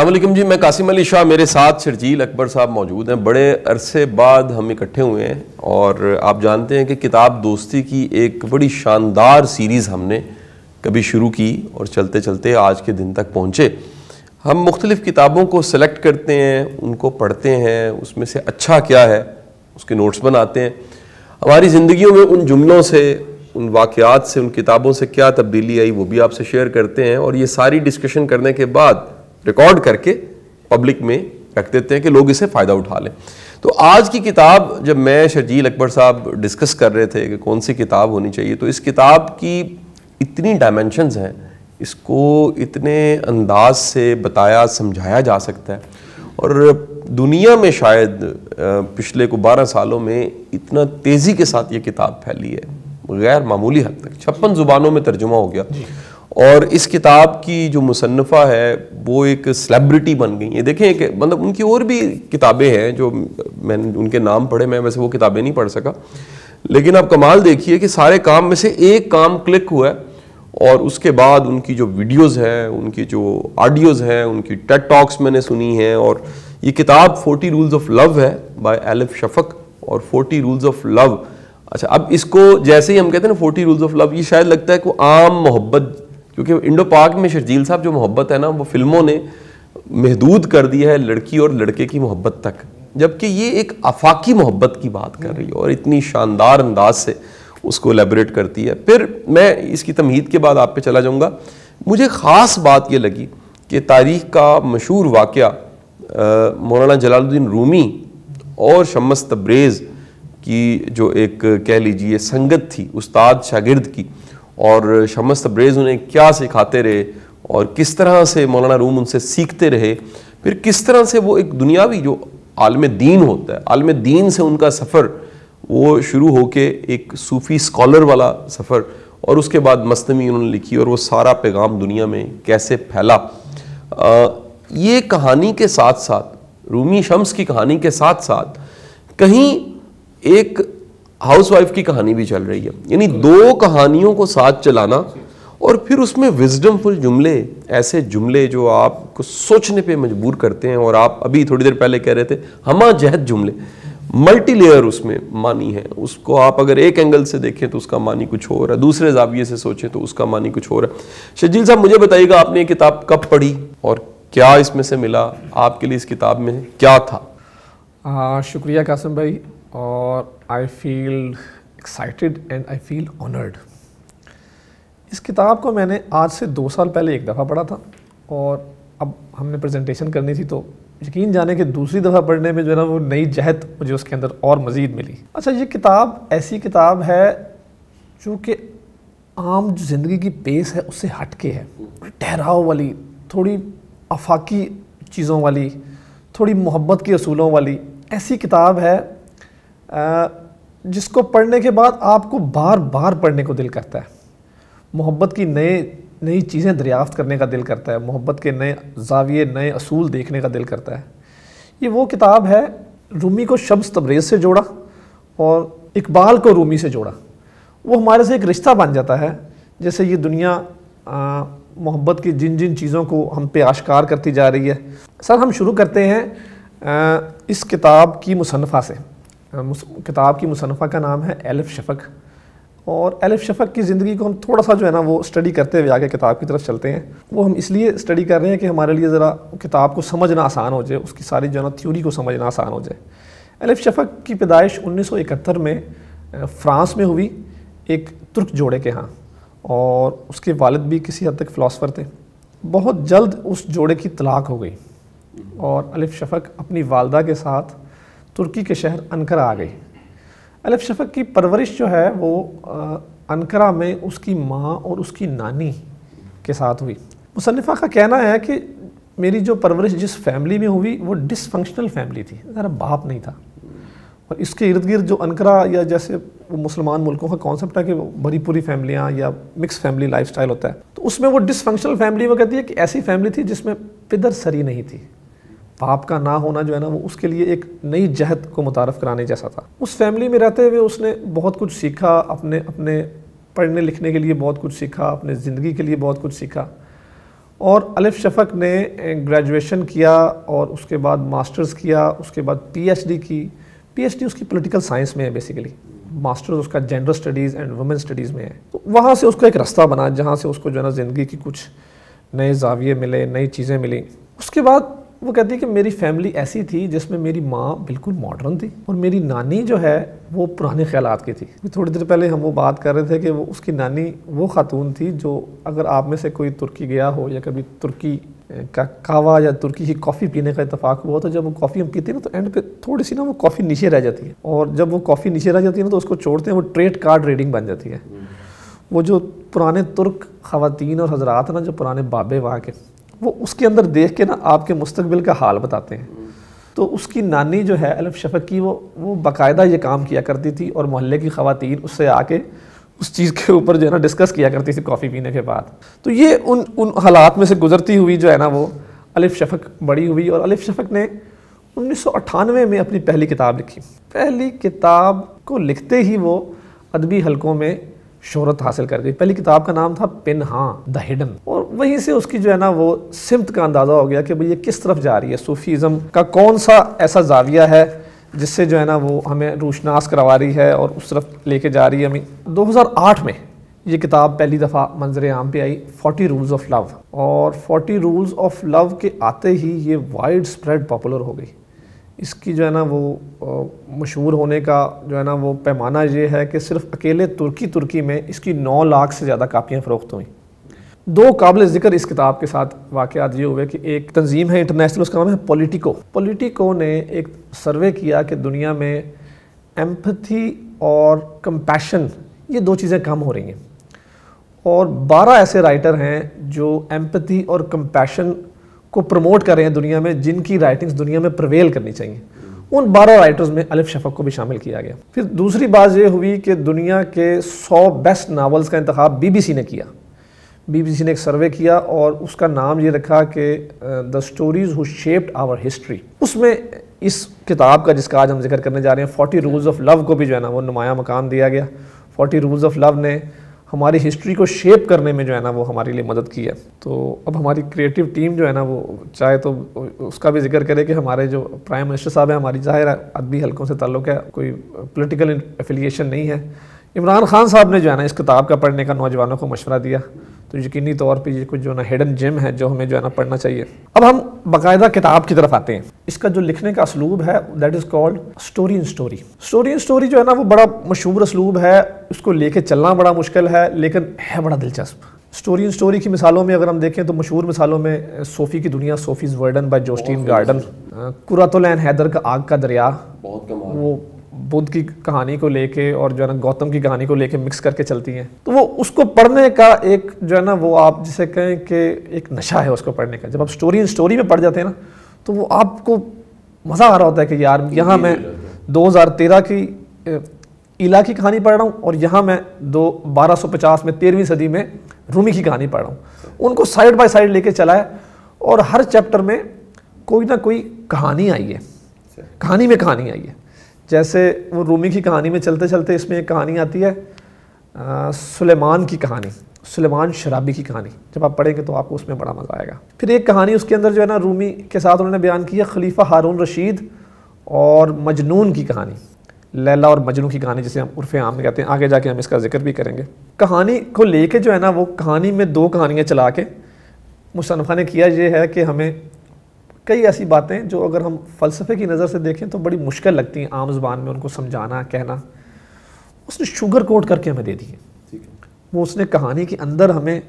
अल्लाम जी मैं कासिम अली शाह मेरे साथ शर्जील अकबर साहब मौजूद हैं बड़े अरसे बाद हम इकट्ठे हुए हैं और आप जानते हैं कि किताब दोस्ती की एक बड़ी शानदार सीरीज़ हमने कभी शुरू की और चलते चलते आज के दिन तक पहुँचे हम मुख्तलिफ़ किताबों को सेलेक्ट करते हैं उनको पढ़ते हैं उसमें से अच्छा क्या है उसके नोट्स बनाते हैं हमारी ज़िंदगी में उन जुमलों से उन वाक़ात से उन किताबों से क्या तब्दीली आई वो भी आपसे शेयर करते हैं और ये सारी डिस्कशन करने के बाद रिकॉर्ड करके पब्लिक में रख देते हैं कि लोग इसे फ़ायदा उठा लें तो आज की किताब जब मैं शर्जील अकबर साहब डिस्कस कर रहे थे कि कौन सी किताब होनी चाहिए तो इस किताब की इतनी डायमेंशनस हैं इसको इतने अंदाज से बताया समझाया जा सकता है और दुनिया में शायद पिछले को 12 सालों में इतना तेज़ी के साथ ये किताब फैली है गैर मामूली हद तक छप्पन ज़ुबानों में तर्जुमा हो गया और इस किताब की जो मुसनफ़ा है वो एक सेलेब्रिटी बन गई है देखें कि मतलब उनकी और भी किताबें हैं जो मैंने उनके नाम पढ़े मैं वैसे वो किताबें नहीं पढ़ सका लेकिन आप कमाल देखिए कि सारे काम में से एक काम क्लिक हुआ है और उसके बाद उनकी जो वीडियोस हैं उनकी जो ऑडियोज़ हैं उनकी टेट टॉक्स मैंने सुनी हैं और ये किताब फोर्टी रूल्स ऑफ लव है बाय एलिफ शफक और फोर्टी रूल्स ऑफ लव अच्छा अब इसको जैसे ही हम कहते हैं ना फोर्टी रूल्स ऑफ लव ये शायद लगता है कि आम मोहब्बत क्योंकि इंडो पाक में शर्जील साहब जो मोहब्बत है ना वो फिल्मों ने महदूद कर दिया है लड़की और लड़के की मोहब्बत तक जबकि ये एक आफाकी मोहब्बत की बात कर रही है और इतनी शानदार अंदाज से उसको एलेबरेट करती है फिर मैं इसकी तमहीद के बाद आप पे चला जाऊँगा मुझे ख़ास बात यह लगी कि तारीख़ का मशहूर वाक़ मौलाना जलालुद्दीन रूमी और शमस तब्रेज़ की जो एक कह लीजिए संगत थी उस्ताद शागिर्द की और शमस तब्रेज़ उन्हें क्या सिखाते रहे और किस तरह से मौलाना रूम उनसे सीखते रहे फिर किस तरह से वो एक दुनियावी जो आलम दीन होता है आलम दीन से उनका सफ़र वो शुरू होके एक सूफ़ी स्कॉलर वाला सफ़र और उसके बाद मस्तमी उन्होंने लिखी और वो सारा पैगाम दुनिया में कैसे फैला आ, ये कहानी के साथ साथ रूमी शम्स की कहानी के साथ साथ कहीं एक हाउसवाइफ की कहानी भी चल रही है यानी दो कहानियों को साथ चलाना और फिर उसमें विजडमफुल जुमले ऐसे जुमले जो आपको सोचने पे मजबूर करते हैं और आप अभी थोड़ी देर पहले कह रहे थे हमा जहद जुमले मल्टी लेयर उसमें मानी है उसको आप अगर एक एंगल से देखें तो उसका मानी कुछ और है दूसरे जाविये से सोचें तो उसका मानी कुछ और है शजील साहब मुझे बताइएगा आपने ये किताब कब पढ़ी और क्या इसमें से मिला आपके लिए इस किताब में क्या था आ, हाँ, शुक्रिया कासम भाई और I feel excited and I feel honoured इस किताब को मैंने आज से दो साल पहले एक दफ़ा पढ़ा था और अब हमने प्रेजेंटेशन करनी थी तो यकीन जाने कि दूसरी दफ़ा पढ़ने में जो है ना वो नई जहत मुझे उसके अंदर और मज़ीद मिली अच्छा ये किताब ऐसी किताब है जो कि आम जो ज़िंदगी की पेस है उससे हट के है ठहराव वाली थोड़ी अफाकी चीज़ों वाली थोड़ी मोहब्बत के असूलों वाली ऐसी किताब है जिसको पढ़ने के बाद आपको बार बार पढ़ने को दिल करता है मोहब्बत की नए नई चीज़ें दरियाफ्त करने का दिल करता है मोहब्बत के नए जाविये नए असूल देखने का दिल करता है ये वो किताब है रूमी को शब्स तब्रेज़ से जोड़ा और इकबाल को रूमी से जोड़ा वो हमारे से एक रिश्ता बन जाता है जैसे ये दुनिया मोहब्बत की जिन जिन चीज़ों को हम पे आश्कार करती जा रही है सर हम शुरू करते हैं आ, इस किताब की मुसनफ़ा से किताब की मुसनफ़ा का नाम है एलफ शफ़क और एलफ शफ़क की ज़िंदगी को हम थोड़ा सा जो है ना वो स्टडी करते हुए आगे किताब की तरफ चलते हैं वो हम इसलिए स्टडी कर रहे हैं कि हमारे लिए ज़रा किताब को समझना आसान हो जाए उसकी सारी जो है ना थ्योरी को समझना आसान हो जाए एलफ शफ़क की पैदाइश इकहत्तर में फ्रांस में हुई एक तुर्क जोड़े के यहाँ और उसके वालद भी किसी हद तक फ़िलासफ़र थे बहुत जल्द उस जोड़े की तलाक हो गई और अलिफ शफ़क अपनी वालदा के साथ तुर्की के शहर अनकरा आ गई अलफ शफक की परवरिश जो है वो अनकरा में उसकी माँ और उसकी नानी के साथ हुई मुसनफ़ा का कहना है कि मेरी जो परवरिश जिस फैमिली में हुई वो डिसफंक्शनल फैमिली थी ज़रा बाप नहीं था और इसके इर्द गिर्द जो अनकरा या जैसे वो मुसलमान मुल्कों का कॉन्सेप्ट है कि भरी पूरी फैमिलियाँ या मिक्स फैमिली लाइफ होता है तो उसमें वो डिसफंक्शनल फैमिली वो कहती है कि ऐसी फैमिली थी जिसमें पिदर सरी नहीं थी पाप का ना होना जो है ना वो उसके लिए एक नई जहत को मुतारफ़ कराने जैसा था उस फैमिली में रहते हुए उसने बहुत कुछ सीखा अपने अपने पढ़ने लिखने के लिए बहुत कुछ सीखा अपने ज़िंदगी के लिए बहुत कुछ सीखा और अलिफ शफक ने ग्रेजुएशन किया और उसके बाद मास्टर्स किया उसके बाद पीएचडी की पीएचडी उसकी पॉलिटिकल साइंस में है बेसिकली मास्टर्स उसका gender studies and women studies में है तो वहाँ से उसका एक रास्ता बना जहाँ से उसको जो है ना ज़िंदगी की कुछ नए जाविये मिले नई चीज़ें मिली उसके बाद वो कहती है कि मेरी फैमिली ऐसी थी जिसमें मेरी माँ बिल्कुल मॉडर्न थी और मेरी नानी जो है वो पुराने ख्याल की थी थोड़ी देर पहले हम वो बात कर रहे थे कि वो उसकी नानी वो खातून थी जो अगर आप में से कोई तुर्की गया हो या कभी तुर्की का कावा या तुर्की की कॉफ़ी पीने का इतफाक़ हुआ तो जब वो कॉफ़ी हम पीते हैं ना तो एंड पे थोड़ी सी ना वो कॉफ़ी नीचे रह जाती है और जब वो कॉफ़ी नीचे रह जाती है ना तो उसको छोड़ते हैं वो ट्रेड कार्ड रीडिंग बन जाती है हम्म। वो जो पुराने तुर्क खातन और हजरात ना जो पुराने बाबे वहाँ के वो उसके अंदर देख के ना आपके मुस्तबिल का हाल बताते हैं तो उसकी नानी जो है अलफ शफक की वो वो बाकायदा ये काम किया करती थी और मोहल्ले की खातन उससे आके उस चीज़ के ऊपर जो है ना डिस्कस किया करती थी कॉफ़ी पीने के बाद तो ये उन उन हालात में से गुजरती हुई जो है ना वो अलिफ शफक बड़ी हुई और अलिफ शफक ने उन्नीस में अपनी पहली किताब लिखी पहली किताब को लिखते ही वो अदबी हलकों में शोहरत हासिल कर गई पहली किताब का नाम था पिन हाँ द हिडन और वहीं से उसकी जो है ना वो सिमत का अंदाज़ा हो गया कि भाई ये किस तरफ जा रही है सूफीज़म का कौन सा ऐसा जाविया है जिससे जो है ना वो हमें रोशनास करवा रही है और उस तरफ लेके जा रही है हमें 2008 में ये किताब पहली दफ़ा मंजर आम पे आई फोर्टी रूल्स ऑफ लव और फोर्टी रूल्स ऑफ लव के आते ही ये वाइड स्प्रेड पॉपुलर हो गई इसकी जो है ना वो मशहूर होने का जो है ना वो पैमाना ये है कि सिर्फ अकेले तुर्की तुर्की में इसकी नौ लाख से ज़्यादा कापियाँ फ़रोख्त हुई दो काबिल ज़िक्र इस किताब के साथ वाक़ ये हुए कि एक तंजीम है इंटरनेशनल उसका नाम है पोलिटिको पोलिटिको ने एक सर्वे किया कि दुनिया में एम्पथी और कंपैशन ये दो चीज़ें कम हो रही हैं और बारह ऐसे राइटर हैं जो एम्पथी और कंपैशन को प्रमोट कर रहे हैं दुनिया में जिनकी राइटिंग्स दुनिया में प्रवेल करनी चाहिए उन बारह राइटर्स में अलिफ शफक को भी शामिल किया गया फिर दूसरी बात यह हुई कि दुनिया के सौ बेस्ट नावल्स का बी बीबीसी ने किया बीबीसी ने एक सर्वे किया और उसका नाम ये रखा कि the stories who shaped our history उसमें इस किताब का जिसका आज हम जिक्र करने जा रहे हैं फोर्टी रूल्स ऑफ लव को भी जो है ना वो नुमाया मकाम दिया गया फोर्टी रूल्स ऑफ लव ने हमारी हिस्ट्री को शेप करने में जो है ना वो हमारे लिए मदद की है तो अब हमारी क्रिएटिव टीम जो है ना वो चाहे तो उसका भी जिक्र करे कि हमारे जो प्राइम मिनिस्टर साहब हैं हमारी जाहिर अदबी हलकों से ताल्लुक़ है कोई पोलिटिकल एफिलिएशन नहीं है इमरान खान साहब ने जो है ना इस किताब का पढ़ने का नौजवानों को मशवरा दिया तो यकीनी तौर पर ये कुछ जो ना हिडन जिम है जो हमें जो है ना पढ़ना चाहिए अब हम बाकायदा किताब की तरफ आते हैं इसका जो लिखने का असलूब है that is called story in story story in story जो है ना वो बड़ा मशहूर असलूब है उसको लेके चलना बड़ा मुश्किल है लेकिन है बड़ा दिलचस्प स्टोरी इन स्टोरी की मिसालों में अगर हम देखें तो मशहूर मिसालों में सोफ़ी की दुनिया सोफ़ीज़ वर्डन by Jostein Gaarder Qurratulain Hyder का आग का दरिया वो बुद्ध की कहानी को लेके और जो है ना गौतम की कहानी को लेके मिक्स करके चलती हैं तो वो उसको पढ़ने का एक जो है ना वो आप जिसे कहें कि एक नशा है उसको पढ़ने का जब आप स्टोरी इन स्टोरी में पढ़ जाते हैं ना तो वो आपको मज़ा आ रहा होता है कि यार यहाँ मैं 2013 की इला की कहानी पढ़ रहा हूँ और यहाँ मैं दो बारह में तेरहवीं सदी में रूमी की कहानी पढ़ रहा हूँ उनको साइड बाय साइड लेके चला है और हर चैप्टर में कोई ना कोई कहानी आई है अच्छा। कहानी में कहानी आई है जैसे वो रूमी की कहानी में चलते चलते इसमें एक कहानी आती है सुलेमान की कहानी सुलेमान शराबी की कहानी जब आप पढ़ेंगे तो आपको उसमें बड़ा मज़ा आएगा फिर एक कहानी उसके अंदर जो है ना रूमी के साथ उन्होंने बयान किया खलीफा हारून रशीद और मजनून की कहानी लैला और मजनू की कहानी जिसे हम उर्फ आम कहते हैं आगे जाके हम इसका जिक्र भी करेंगे कहानी को लेके जो है ना वो कहानी में दो कहानियाँ चला के मुसनफ़ा ने किया ये है कि हमें कई ऐसी बातें जो अगर हम फ़लसफ़े की नज़र से देखें तो बड़ी मुश्किल लगती हैं आम ज़बान में उनको समझाना कहना उसने शुगर कोट करके हमें दे दिए वो उसने कहानी के अंदर हमें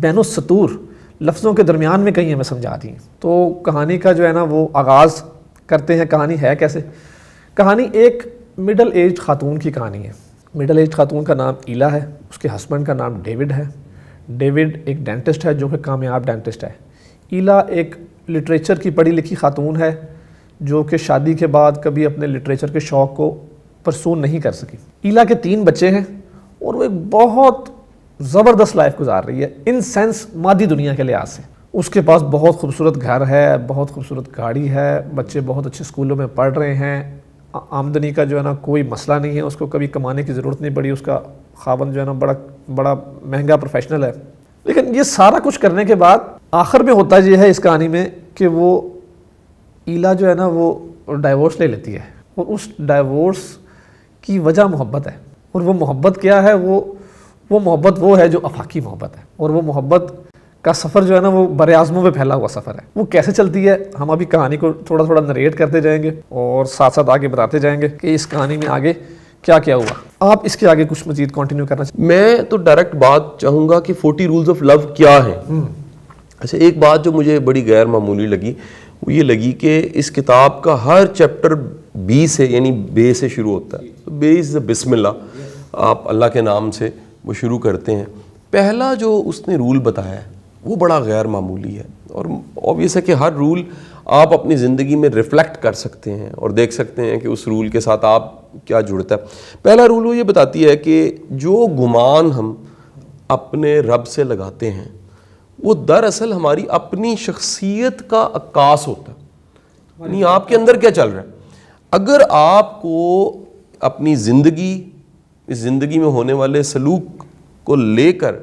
बैन सतूर लफ्ज़ों के दरमियान में कहीं हमें समझा दी तो कहानी का जो है ना वो आगाज़ करते हैं कहानी है कैसे कहानी एक मिडल एज खातून की कहानी है मिडल एज खातून का नाम ईला है उसके हस्बैंड का नाम डेविड है डेविड एक डेंटिस्ट है जो कि कामयाब डेंटिस्ट है ईला एक लिटरेचर की पढ़ी लिखी खातून है जो कि शादी के बाद कभी अपने लिटरेचर के शौक़ को परसू नहीं कर सकी इला के तीन बच्चे हैं और वो एक बहुत ज़बरदस्त लाइफ गुजार रही है इन सेंस मादी दुनिया के लिहाज से उसके पास बहुत खूबसूरत घर है बहुत खूबसूरत गाड़ी है बच्चे बहुत अच्छे स्कूलों में पढ़ रहे हैं आमदनी का जो है ना कोई मसला नहीं है उसको कभी कमाने की ज़रूरत नहीं पड़ी उसका खावन जो है ना बड़ा बड़ा महंगा प्रोफेशनल है लेकिन ये सारा कुछ करने के बाद आखिर में होता यह है इस कहानी में कि वो ईला जो है ना वो डाइवोर्स ले लेती है और उस डाइवोर्स की वजह मोहब्बत है और वो मोहब्बत क्या है वो वो मोहब्बत वो है जो अफाकी मोहब्बत है और वो मोहब्बत का सफ़र जो है ना वो बड़े आज़मों में फैला हुआ सफ़र है वो कैसे चलती है हम अभी कहानी को थोड़ा थोड़ा नरेट करते जाएंगे और साथ साथ आगे बताते जाएंगे कि इस कहानी में आगे क्या क्या हुआ आप इसके आगे कुछ मजीद कंटिन्यू करना चाहिए मैं तो डायरेक्ट बात चाहूँगा कि फोर्टी रूल्स ऑफ लव क्या है हम्म। अच्छा एक बात जो मुझे बड़ी गैर मामूली लगी वो ये लगी कि इस किताब का हर चैप्टर बी से यानी बे से शुरू होता है तो बे इज़ बिस्मिल्ला आप अल्लाह के नाम से वो शुरू करते हैं पहला जो उसने रूल बताया है वो बड़ा गैर मामूली है और ऑबियस है कि हर रूल आप अपनी ज़िंदगी में रिफ़्लेक्ट कर सकते हैं और देख सकते हैं कि उस रूल के साथ आप क्या जुड़ता है पहला रूल वो ये बताती है कि जो गुमान हम अपने रब से लगाते हैं वो दरअसल हमारी अपनी शख्सियत का अक्कास होता है यानी आपके अंदर क्या चल रहा है अगर आपको अपनी ज़िंदगी इस ज़िंदगी में होने वाले सलूक को लेकर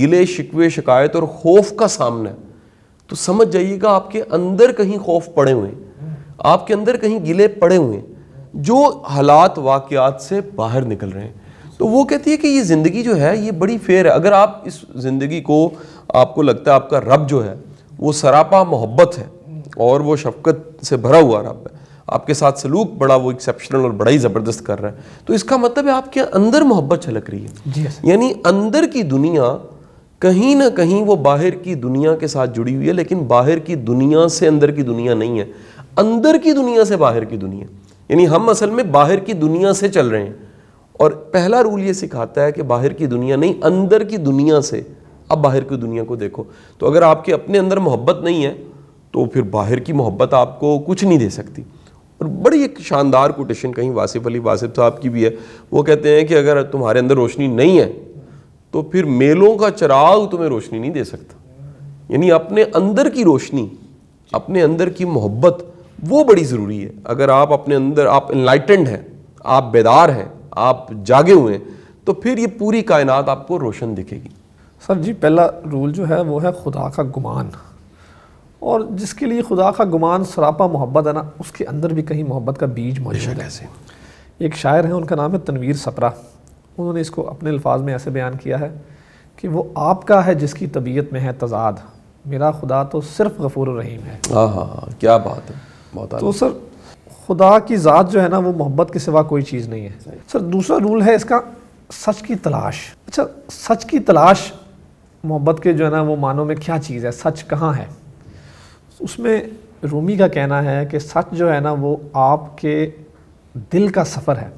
गिले शिकवे शिकायत और खौफ का सामना है तो समझ जाइएगा आपके अंदर कहीं खौफ पड़े हुए हैं आपके अंदर कहीं गिले पड़े हुए हैं जो हालात वाकयात से बाहर निकल रहे हैं तो वो कहती है कि ये ज़िंदगी जो है ये बड़ी फेयर है अगर आप इस ज़िंदगी को आपको लगता है आपका रब जो है वो सरापा मोहब्बत है और वो शफकत से भरा हुआ रब है आपके साथ सलूक बड़ा वो एक्सेप्शनल और बड़ा ही ज़बरदस्त कर रहा है तो इसका मतलब है आपके अंदर मोहब्बत छलक रही है यानी अंदर की दुनिया कहीं ना कहीं वो बाहर की दुनिया के साथ जुड़ी हुई है लेकिन बाहर की दुनिया से अंदर की दुनिया नहीं है अंदर की दुनिया से बाहर की दुनिया यानी हम असल में बाहर की दुनिया से चल रहे हैं और पहला रूल ये सिखाता है कि बाहर की दुनिया नहीं अंदर की दुनिया से अब बाहर की दुनिया को देखो तो अगर आपके अपने अंदर मोहब्बत नहीं है तो फिर बाहर की मोहब्बत आपको कुछ नहीं दे सकती और बड़ी एक शानदार कोटेशन कहीं वासिफ अली वासिफ साहब की भी है वो कहते हैं कि अगर तुम्हारे अंदर रोशनी नहीं है तो फिर मेलों का चराग तुम्हें रोशनी नहीं दे सकता यानी अपने अंदर की रोशनी अपने अंदर की मोहब्बत वो बड़ी ज़रूरी है अगर आप अपने अंदर आप इनलाइटेंड हैं आप बेदार हैं आप जागे हुए हैं तो फिर ये पूरी कायनात आपको रोशन दिखेगी सर जी पहला रूल जो है वो है खुदा का गुमान और जिसके लिए खुदा का गुमान सरापा मोहब्बत है ना उसके अंदर भी कहीं मोहब्बत का बीज मौजूद है एक शायर है उनका नाम है तनवीर सपरा उन्होंने इसको अपने अल्फाज में ऐसे बयान किया है कि वो आपका है जिसकी तबीयत में है तजाद मेरा खुदा तो सिर्फ गफूर रहीम है हाँ हाँ क्या बात है बहुत तो सर खुदा की ज़ात जो है ना वो मोहब्बत के सिवा कोई चीज़ नहीं है सर दूसरा रूल है इसका सच की तलाश अच्छा सच की तलाश मोहब्बत के जो है ना वो मानों में क्या चीज़ है सच कहाँ है उसमें रूमी का कहना है कि सच जो है ना वो आपके दिल का सफ़र है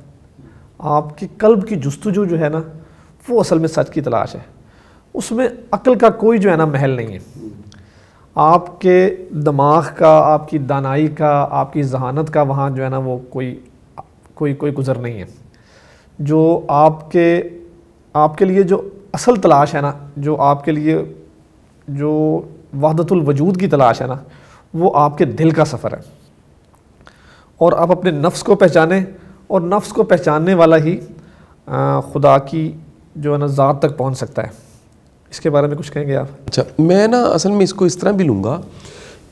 आपके कल्ब की जस्तजू जो है ना वो असल में सच की तलाश है उसमें अक्ल का कोई जो है ना महल नहीं है आपके दिमाग का आपकी दानाई का आपकी जहानत का वहाँ जो है ना वो कोई कोई कोई गुज़र नहीं है जो आपके आपके लिए जो असल तलाश है ना जो आपके लिए जो वहदतुल वजूद की तलाश है ना वो आपके दिल का सफ़र है और आप अपने नफ्स को पहचाने और नफ्स को पहचानने वाला ही खुदा की जो है ना ज़ात तक पहुँच सकता है इसके बारे में कुछ कहेंगे आप अच्छा मैं ना असल में इसको इस तरह भी लूँगा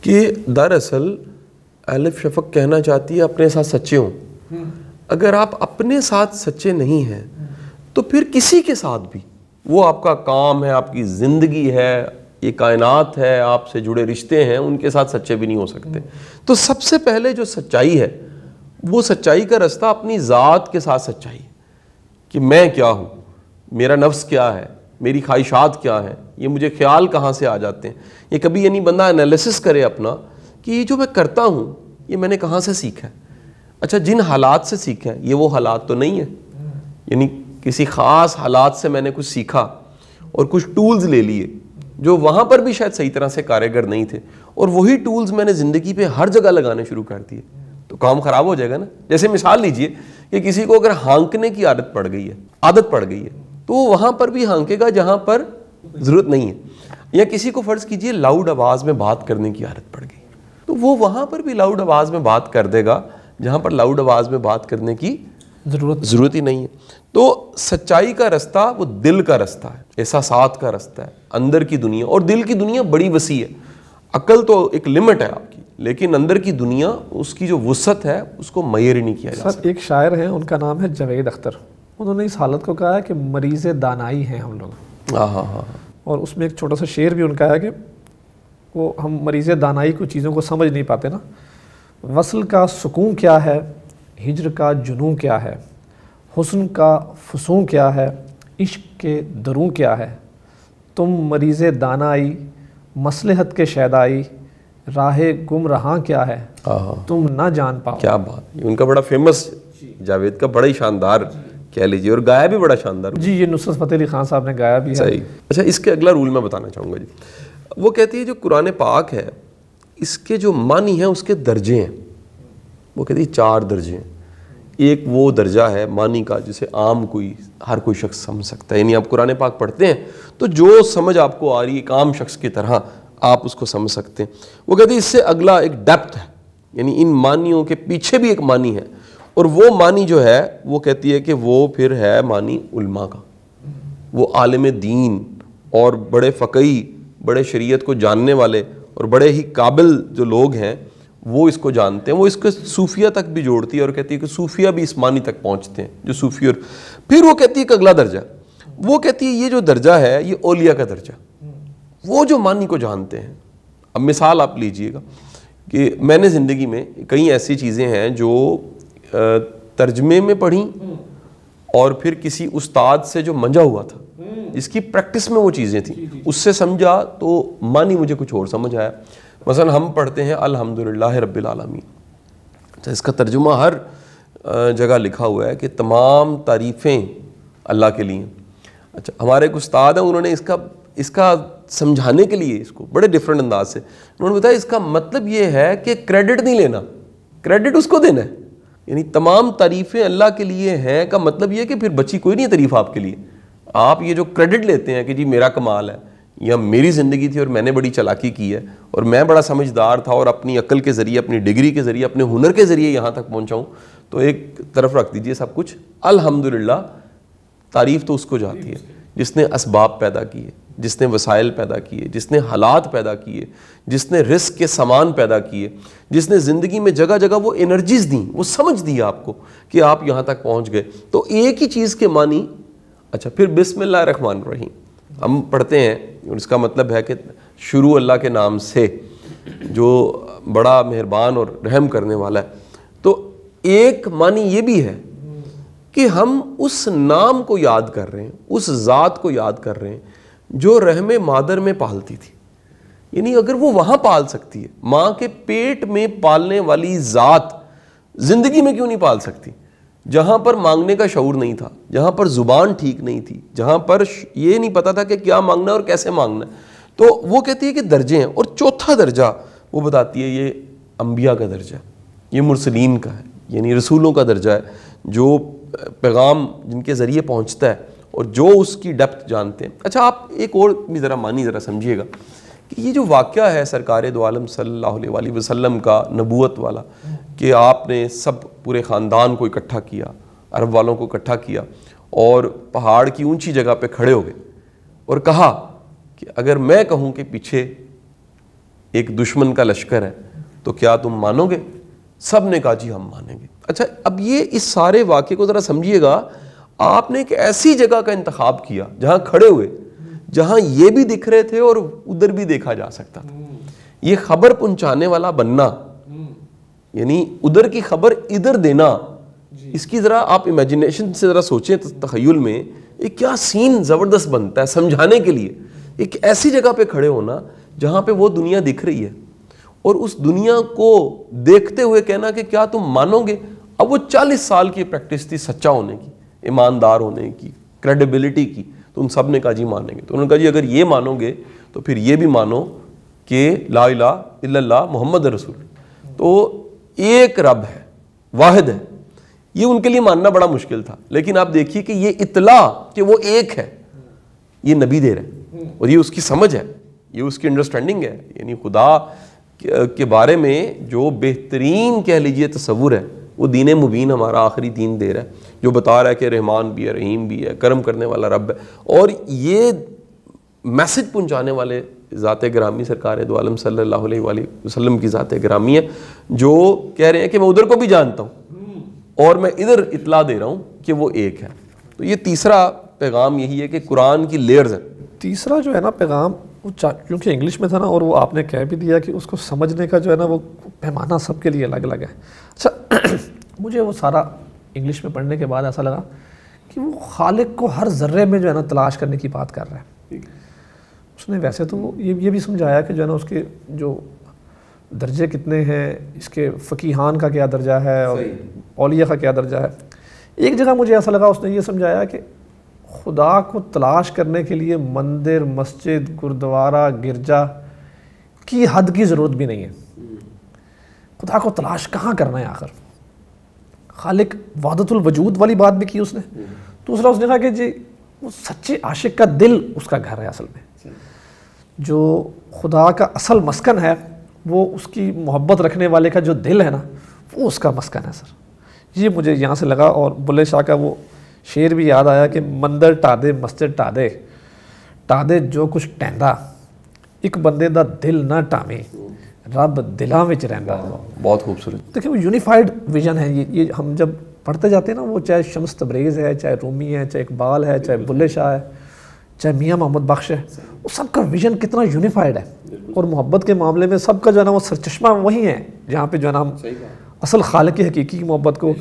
कि दरअसल अलिफ शफक कहना चाहती है अपने साथ सच्चे हों हम्म। अगर आप अपने साथ सच्चे नहीं हैं तो फिर किसी के साथ भी वो आपका काम है आपकी ज़िंदगी है ये कायनात है आपसे जुड़े रिश्ते हैं उनके साथ सच्चे भी नहीं हो सकते तो सबसे पहले जो सच्चाई है वो सच्चाई का रास्ता अपनी ज़ात के साथ सच्चाई कि मैं क्या हूँ मेरा नफ्स क्या है मेरी ख्वाहिशात क्या हैं ये मुझे ख्याल कहाँ से आ जाते हैं ये कभी ये नहीं बंदा एनालिसिस करे अपना कि ये जो मैं करता हूँ ये मैंने कहाँ से सीखा है अच्छा जिन हालात से सीखा है ये वो हालात तो नहीं है यानी किसी ख़ास हालात से मैंने कुछ सीखा और कुछ टूल्स ले लिए जो वहाँ पर भी शायद सही तरह से कारगर नहीं थे और वही टूल्स मैंने ज़िंदगी पे हर जगह लगाने शुरू कर दिए तो काम ख़राब हो जाएगा ना जैसे मिसाल लीजिए कि किसी को अगर हांकने की आदत पड़ गई है आदत पड़ गई है तो वो वहाँ पर भी हांकेगा जहाँ पर ज़रूरत नहीं है या किसी को फ़र्ज़ कीजिए लाउड आवाज़ में बात करने की आदत पड़ गई तो वो वहाँ पर भी लाउड आवाज़ में बात कर देगा जहाँ पर लाउड आवाज़ में बात करने की ज़रूरत ज़रूरत ही नहीं है तो सच्चाई का रास्ता वो दिल का रास्ता है एहसास का रास्ता है अंदर की दुनिया और दिल की दुनिया बड़ी वसी है अकल तो एक लिमिट है आपकी लेकिन अंदर की दुनिया उसकी जो वसत है उसको मयर ही नहीं किया जा एक शायर है उनका नाम है जवेद अख्तर उन्होंने इस हालत को कहा है कि मरीज़ दानाई हैं हम लोग हाँ, हाँ हाँ हाँ और उसमें एक छोटा सा शेर भी उनका है कि वो हम मरीज़ दानाई को चीज़ों को समझ नहीं पाते ना वसल का सुकून क्या है हिजर का जुनू क्या है हुसन का फसू क्या है इश्क के दरू क्या है तुम मरीज़ दाना आई मसलहत के आई राह गुम रहा क्या है तुम ना जान पाओ क्या बात उनका बड़ा फेमस जावेद का बड़ा ही शानदार कह लीजिए और गाया भी बड़ा शानदार जी ये नुसरत फतेह अली खान साहब ने गाया भी सही अच्छा इसके अगला रूल मैं बताना चाहूँगा जी वो कहती है जो कुरान पाक है इसके जो मानी हैं उसके दर्जे हैं वो कहती है चार दर्जे हैं एक वो दर्जा है मानी का जिसे आम कोई हर कोई शख्स समझ सकता है यानी आप कुरान पाक पढ़ते हैं तो जो समझ आपको आ रही है एक आम शख्स की तरह आप उसको समझ सकते हैं वो कहते हैं इससे अगला एक डेप्थ है यानी इन मानियों के पीछे भी एक मानी है और वो मानी जो है वो कहती है कि वो फिर है मानी उल्मा का वो आलम दीन और बड़े फ़कई बड़े शरीयत को जानने वाले और बड़े ही काबिल जो लोग हैं वो इसको जानते हैं वो इसको सूफिया तक भी जोड़ती है और कहती है कि सूफिया भी इस्मानी तक पहुँचते हैं जो सूफी और फिर वो कहती है एक अगला दर्जा वो कहती है ये जो दर्जा है ये ओलिया का दर्जा वो जो मानी को जानते हैं अब मिसाल आप लीजिएगा कि मैंने ज़िंदगी में कई ऐसी चीज़ें हैं जो तर्जमे में पढ़ी और फिर किसी उस्ताद से जो मंजा हुआ था इसकी प्रैक्टिस में वो चीज़ें थी उससे समझा तो मानी मुझे कुछ और समझ आया मसलन हम पढ़ते हैं अलहमदिल्ला रबालमी तो इसका तर्जुमा हर जगह लिखा हुआ है कि तमाम तारीफ़ें अल्लाह के लिए अच्छा हमारे एक उस्ताद हैं उन्होंने इसका इसका समझाने के लिए इसको बड़े डिफरेंट अंदाज से उन्होंने बताया इसका मतलब ये है कि क्रेडिट नहीं लेना क्रेडिट उसको देना है यानी तमाम तारीफ़ें अल्लाह के लिए हैं का मतलब ये कि फिर बची कोई नहीं है तारीफ़ आपके लिए आप ये जो क्रेडिट लेते हैं कि जी मेरा कमाल है या मेरी ज़िंदगी थी और मैंने बड़ी चलाकी की है और मैं बड़ा समझदार था और अपनी अक्ल के ज़रिए अपनी डिग्री के ज़रिए अपने हुनर के ज़रिए यहाँ तक पहुँचाऊँ तो एक तरफ रख दीजिए सब कुछ अल्हम्दुलिल्लाह तारीफ़ तो उसको जाती है जिसने इसबाब पैदा किए जिसने वसाइल पैदा किए जिसने हालात पैदा किए जिसने रिस्क के सामान पैदा किए जिसने ज़िंदगी में जगह जगह वो एनर्जीज़ दी वो समझ दी आपको कि आप यहाँ तक पहुँच गए तो एक ही चीज़ के मानी अच्छा फिर बिसमिल्ल रहीम हम पढ़ते हैं उसका मतलब है कि शुरू अल्लाह के नाम से जो बड़ा मेहरबान और रहम करने वाला है तो एक मानी ये भी है कि हम उस नाम को याद कर रहे हैं उस ज़ात को याद कर रहे हैं जो रहम मादर में पालती थी यानी अगर वो वहाँ पाल सकती है माँ के पेट में पालने वाली ज़ात ज़िंदगी में क्यों नहीं पाल सकती जहाँ पर मांगने का शौर नहीं था जहाँ पर ज़ुबान ठीक नहीं थी जहाँ पर ये नहीं पता था कि क्या मांगना और कैसे मांगना तो वो कहती है कि दर्जे हैं और चौथा दर्जा वो बताती है ये अम्बिया का दर्जा ये मुरसलिन का है यानी रसूलों का दर्जा है जो पैगाम जिनके ज़रिए पहुँचता है और जो उसकी डेप्थ जानते हैं अच्छा आप एक और भी ज़रा मानी ज़रा समझिएगा कि ये जो वाक़ है सरकार दो आलम सल्ला वसम का नबूत वाला कि आपने सब पूरे ख़ानदान को इकट्ठा किया अरब वालों को इकट्ठा किया और पहाड़ की ऊंची जगह पे खड़े हो गए और कहा कि अगर मैं कहूँ कि पीछे एक दुश्मन का लश्कर है तो क्या तुम मानोगे सब ने कहा जी हम मानेंगे अच्छा अब ये इस सारे वाक्य को ज़रा समझिएगा आपने एक ऐसी जगह का इंतखब किया जहाँ खड़े हुए जहाँ ये भी दिख रहे थे और उधर भी देखा जा सकता था ये खबर पहुँचाने वाला बनना यानी उधर की खबर इधर देना इसकी ज़रा आप इमेजिनेशन से ज़रा सोचें तखयल में एक क्या सीन ज़बरदस्त बनता है समझाने के लिए एक ऐसी जगह पे खड़े होना जहाँ पे वो दुनिया दिख रही है और उस दुनिया को देखते हुए कहना कि क्या तुम मानोगे अब वो चालीस साल की प्रैक्टिस थी सच्चा होने की ईमानदार होने की क्रेडिबिलिटी की तो उन सब ने कहा जी मानेंगे तो उन्होंने कहा जी अगर ये मानोगे तो फिर ये भी मानो कि ला मोहम्मद रसूल तो एक रब है वाहिद है ये उनके लिए मानना बड़ा मुश्किल था लेकिन आप देखिए कि ये इतला कि वो एक है ये नबी दे रहे हैं और ये उसकी समझ है ये उसकी अंडरस्टैंडिंग है यानी खुदा के बारे में जो बेहतरीन कह लीजिए तस्वुर है वो दीन मुबीन हमारा आखिरी दीन दे रहा है जो बता रहा है कि रहमान भी है रहीम भी है कर्म करने वाला रब है और ये मैसेज पहुंचाने वाले ज़ात ग्रामी सरकार दो आलम वसम की ज़ात ग्रामी है जो कह रहे हैं कि मैं उधर को भी जानता हूँ और मैं इधर इतला दे रहा हूँ कि वो एक है तो ये तीसरा पैगाम यही है कि कुरान की लेयर्स हैं तीसरा जो है ना पैगाम वो क्योंकि इंग्लिश में था ना और वो आपने कह भी दिया कि उसको समझने का जो है ना वो पैमाना सबके लिए अलग अलग है अच्छा मुझे वो सारा इंग्लिश में पढ़ने के बाद ऐसा लगा कि वो खालिक को हर जर्रे में जो है ना तलाश करने की बात कर रहा है उसने वैसे तो ये ये भी समझाया कि जो है ना उसके जो दर्जे कितने हैं इसके फ़कीहान का क्या दर्जा है और ओलिया का क्या दर्जा है एक जगह मुझे ऐसा लगा उसने ये समझाया कि खुदा को तलाश करने के लिए मंदिर मस्जिद गुरुद्वारा गिरजा की हद की ज़रूरत भी नहीं है खुदा को तलाश कहाँ करना है आखिर खालिक वादतुल वजूद वाली बात भी की उसने हम्म। दूसरा उसने कहा कि जी वो सच्चे आशिक का दिल उसका घर है असल में जो खुदा का असल मस्कन है वो उसकी मोहब्बत रखने वाले का जो दिल है ना वो उसका मस्कन है सर ये मुझे यहाँ से लगा और बुल्ले शाह का वो शेर भी याद आया कि मंदिर टा दे मस्जिद टा दे जो कुछ एक बंदे का दिल ना ਨਾ रब दिलों में ਵਿੱਚ बहुत खूबसूरत देखिए वो यूनिफाइड विजन है ये ये हम जब पढ़ते जाते हैं ना वो चाहे शम्स तब्रेज़ है चाहे रूमी है चाहे इकबाल है चाहे बुल्ले शाह है चाहे मियाँ मोहम्मद बख्श है वो सबका विजन कितना यूनिफाइड है और मोहब्बत के मामले में सबका जो है ना वो सरचश्मा वही है जहाँ पर जो है ना असल खाल की हकीकी मोहब्बत को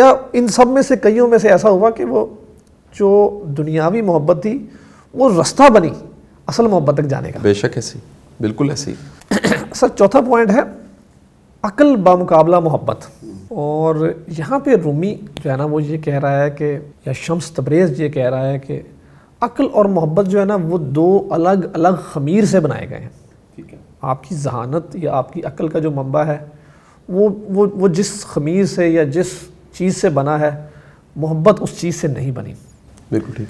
या इन सब में से कईयों में से ऐसा हुआ कि वो जो दुनियावी मोहब्बत थी वो रास्ता बनी असल मोहब्बत तक जाने का बेशक ऐसी बिल्कुल ऐसी सर चौथा पॉइंट है अकल बामुकाबला मोहब्बत और यहाँ पे रूमी जो है ना वो ये कह रहा है कि या शम्स तब्रेज़ ये कह रहा है कि अक्ल और मोहब्बत जो है ना वो दो अलग अलग खमीर से बनाए गए हैं ठीक है आपकी जहानत या आपकी अक्ल का जो मंबा है वो वो वो जिस खमीर से या जिस चीज़ से बना है मोहब्बत उस चीज़ से नहीं बनी बिल्कुल ठीक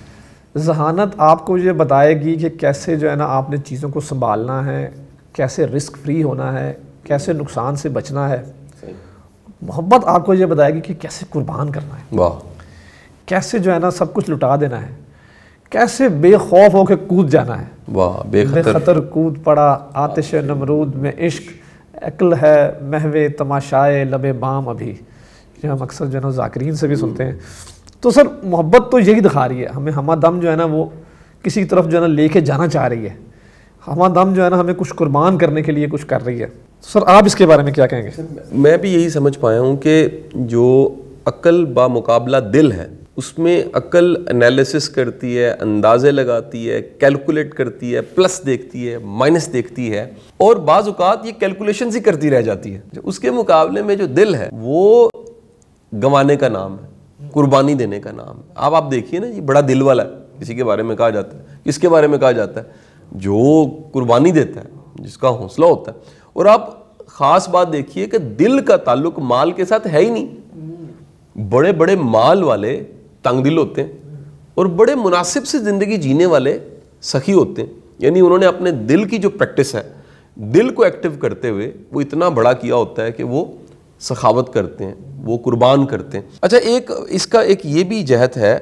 जहानत आपको ये बताएगी कि कैसे जो है ना आपने चीज़ों को संभालना है कैसे रिस्क फ्री होना है कैसे नुकसान से बचना है मोहब्बत आपको ये बताएगी कि कैसे कुर्बान करना है वाह कैसे जो है ना सब कुछ लुटा देना है कैसे बेखौफ होकर कूद जाना है वाह बेखतर कूद पड़ा आतिश नमरूद में इश्क अक्ल है महवे तमाशाए लबे बाम अभी हम अक्सर जो है ना जाकरीन से भी सुनते हैं तो सर मोहब्बत तो यही दिखा रही है हमें हमा दम जो है ना वो किसी तरफ जो है ना लेके जाना चाह रही है हमा दम जो है ना हमें कुछ कुर्बान करने के लिए कुछ कर रही है तो सर आप इसके बारे में क्या कहेंगे मैं भी यही समझ पाया हूँ कि जो अक्ल मुकाबला दिल है उसमें अक्ल एनालिसिस करती है अंदाजे लगाती है कैलकुलेट करती है प्लस देखती है माइनस देखती है और बाज़ात ये कैलकुलेशन ही करती रह जाती है उसके मुकाबले में जो दिल है वो गंवाने का नाम है कुर्बानी देने का नाम है अब आप देखिए ना ये बड़ा दिल वाला है किसी के बारे में कहा जाता है किसके बारे में कहा जाता है जो कुर्बानी देता है जिसका हौसला होता है और आप ख़ास बात देखिए कि दिल का ताल्लुक माल के साथ है ही नहीं बड़े बड़े माल वाले तंग दिल होते हैं और बड़े मुनासिब से ज़िंदगी जीने वाले सखी होते हैं यानी उन्होंने अपने दिल की जो प्रैक्टिस है दिल को एक्टिव करते हुए वो इतना बड़ा किया होता है कि वो सखावत करते हैं वो कुर्बान करते हैं अच्छा एक इसका एक ये भी जहत है